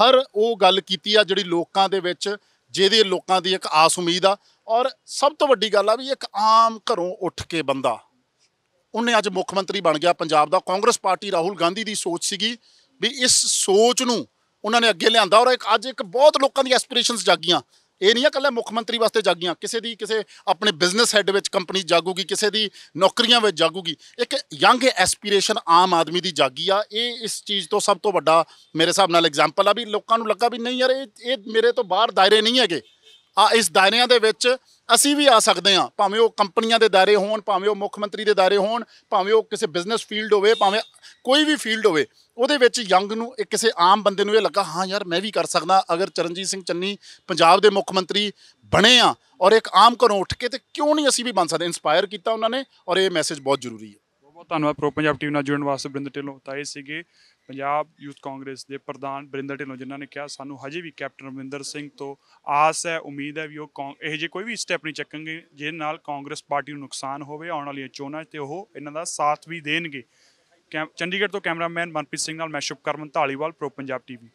ਹਰ ਉਹ ਗੱਲ ਕੀਤੀ ਆ ਜਿਹੜੀ ਲੋਕਾਂ ਦੇ ਵਿੱਚ ਜਿਹਦੇ ਲੋਕਾਂ ਦੀ ਇੱਕ ਆਸ ਉਮੀਦ ਆ ਔਰ ਸਭ ਤੋਂ ਵੱਡੀ ਗੱਲ ਆ ਵੀ ਇੱਕ ਆਮ ਘਰੋਂ ਉੱਠ ਕੇ ਬੰਦਾ ਉਹਨੇ ਅੱਜ ਮੁੱਖ ਮੰਤਰੀ ਬਣ ਗਿਆ ਪੰਜਾਬ ਦਾ ਕਾਂਗਰਸ ਪਾਰਟੀ ਰਾਹੁਲ ਗਾਂਧੀ ਦੀ ਸੋਚ ਸੀਗੀ ਵੀ ਇਸ ਸੋਚ ਨੂੰ ਉਹਨਾਂ ਨੇ ਅੱਗੇ ਲਿਆਂਦਾ ਔਰ ਇੱਕ ਅੱਜ ਇੱਕ ਬਹੁਤ ਲੋਕਾਂ ਦੀ ਐਸਪੀਰੇਸ਼ਨਸ ਜਾਗੀਆਂ ਇਹ ਨਹੀਂ ਆ ਕੱਲਾ ਮੁੱਖ ਮੰਤਰੀ ਵਾਸਤੇ ਜਾਗੀਆਂ ਕਿਸੇ ਦੀ ਕਿਸੇ ਆਪਣੇ ਬਿਜ਼ਨਸ ਹੈੱਡ ਵਿੱਚ ਕੰਪਨੀ ਜਾਗੂਗੀ ਕਿਸੇ ਦੀ ਨੌਕਰੀਆਂ ਵਿੱਚ ਜਾਗੂਗੀ ਇੱਕ ਯੰਗ ਐਸਪੀਰੇਸ਼ਨ ਆਮ ਆਦਮੀ ਦੀ ਜਾਗੀ ਆ ਇਹ ਇਸ ਚੀਜ਼ ਤੋਂ ਸਭ ਤੋਂ ਵੱਡਾ ਮੇਰੇ ਹਿਸਾਬ ਨਾਲ ਐਗਜ਼ਾਮਪਲ ਆ ਵੀ ਲੋਕਾਂ ਨੂੰ ਲੱਗਾ ਵੀ ਨਹੀਂ ਯਾਰ ਇਹ ਇਹ ਮੇਰੇ ਤੋਂ ਬਾਹਰ ਦਾਇਰੇ ਨਹੀਂ ਹੈਗੇ ਆ ਇਸ ਦਾਇਰਿਆਂ ਦੇ ਵਿੱਚ ਅਸੀਂ ਵੀ ਆ ਸਕਦੇ ਹਾਂ ਭਾਵੇਂ ਉਹ ਕੰਪਨੀਆਂ ਦੇ ਦਾਇਰੇ ਹੋਣ ਭਾਵੇਂ ਉਹ ਮੁੱਖ ਮੰਤਰੀ ਦੇ ਦਾਇਰੇ ਹੋਣ ਭਾਵੇਂ ਉਹ ਕਿਸੇ ਬਿਜ਼ਨਸ ਫੀਲਡ ਹੋਵੇ ਭਾਵੇਂ ਕੋਈ ਵੀ ਫੀਲਡ ਹੋਵੇ ਉਹਦੇ ਵਿੱਚ ਯੰਗ ਨੂੰ ਇੱਕ ਕਿਸੇ ਆਮ ਬੰਦੇ ਨੂੰ ਇਹ ਲੱਗਾ ਹਾਂ ਯਾਰ ਮੈਂ ਵੀ ਕਰ ਸਕਦਾ ਅਗਰ ਚਰਨਜੀਤ ਸਿੰਘ ਚੰਨੀ ਪੰਜਾਬ ਦੇ ਮੁੱਖ ਮੰਤਰੀ ਬਣੇ ਆ ਔਰ ਇੱਕ ਆਮ ਘਰੋਂ ਉੱਠ ਕੇ ਤੇ ਕਿਉਂ ਨਹੀਂ ਅਸੀਂ ਵੀ ਬਣ ਸਕਦੇ ਇਨਸਪਾਇਰ ਕੀਤਾ ਉਹਨਾਂ ਨੇ ਔਰ ਇਹ ਮੈਸੇਜ ਬਹੁਤ ਜ਼ਰੂਰੀ ਹੈ ਬਹੁਤ ਬਹੁਤ ਧੰਨਵਾਦ ਪ੍ਰੋ ਪੰਜਾਬ ਟੀਵੀ ਨਾਲ ਜੁੜਨ ਵਾਸਤੇ ਬ੍ਰਿੰਦਰ ਢਿੱਲੋਂ ਤਾਂ ਇਹ ਸੀਗੇ ਪੰਜਾਬ ਯੂਥ ਕਾਂਗਰਸ ਦੇ ਪ੍ਰਧਾਨ ਬ੍ਰਿੰਦਰ ਢਿੱਲੋਂ ਜਿਨ੍ਹਾਂ ਨੇ ਕਿਹਾ ਸਾਨੂੰ ਹਜੇ ਵੀ ਕੈਪਟਨ ਅਮਰਿੰਦਰ ਸਿੰਘ ਤੋਂ ਆਸ ਹੈ ਉਮੀਦ ਹੈ ਵੀ ਉਹ ਇਹ ਜੇ ਕੋਈ ਵੀ ਸਟੈਪ ਨਹੀਂ ਚੱਕਣਗੇ ਜਿਹਦੇ ਨਾਲ ਕਾਂਗਰਸ ਪਾਰਟੀ ਨੂੰ ਨੁਕਸਾਨ ਹੋਵੇ ਆਉਣ ਵਾਲੀਆਂ ਚੋਣਾਂ ਤੇ ਉਹ ਇਹਨਾਂ ਦਾ ਸਾਥ ਵੀ ਦੇਣਗੇ ਚੰਡੀਗੜ੍ਹ ਤੋਂ ਕੈਮਰਾਮੈਨ ਮਨਪ੍ਰੀਤ ਸਿੰਘ ਨਾਲ ਮੈਂ ਸ਼ੁਭਕਰਮਨ ਢਾਲੀਵਾਲ ਪ੍ਰੋ ਪੰਜਾਬ ਟੀਵੀ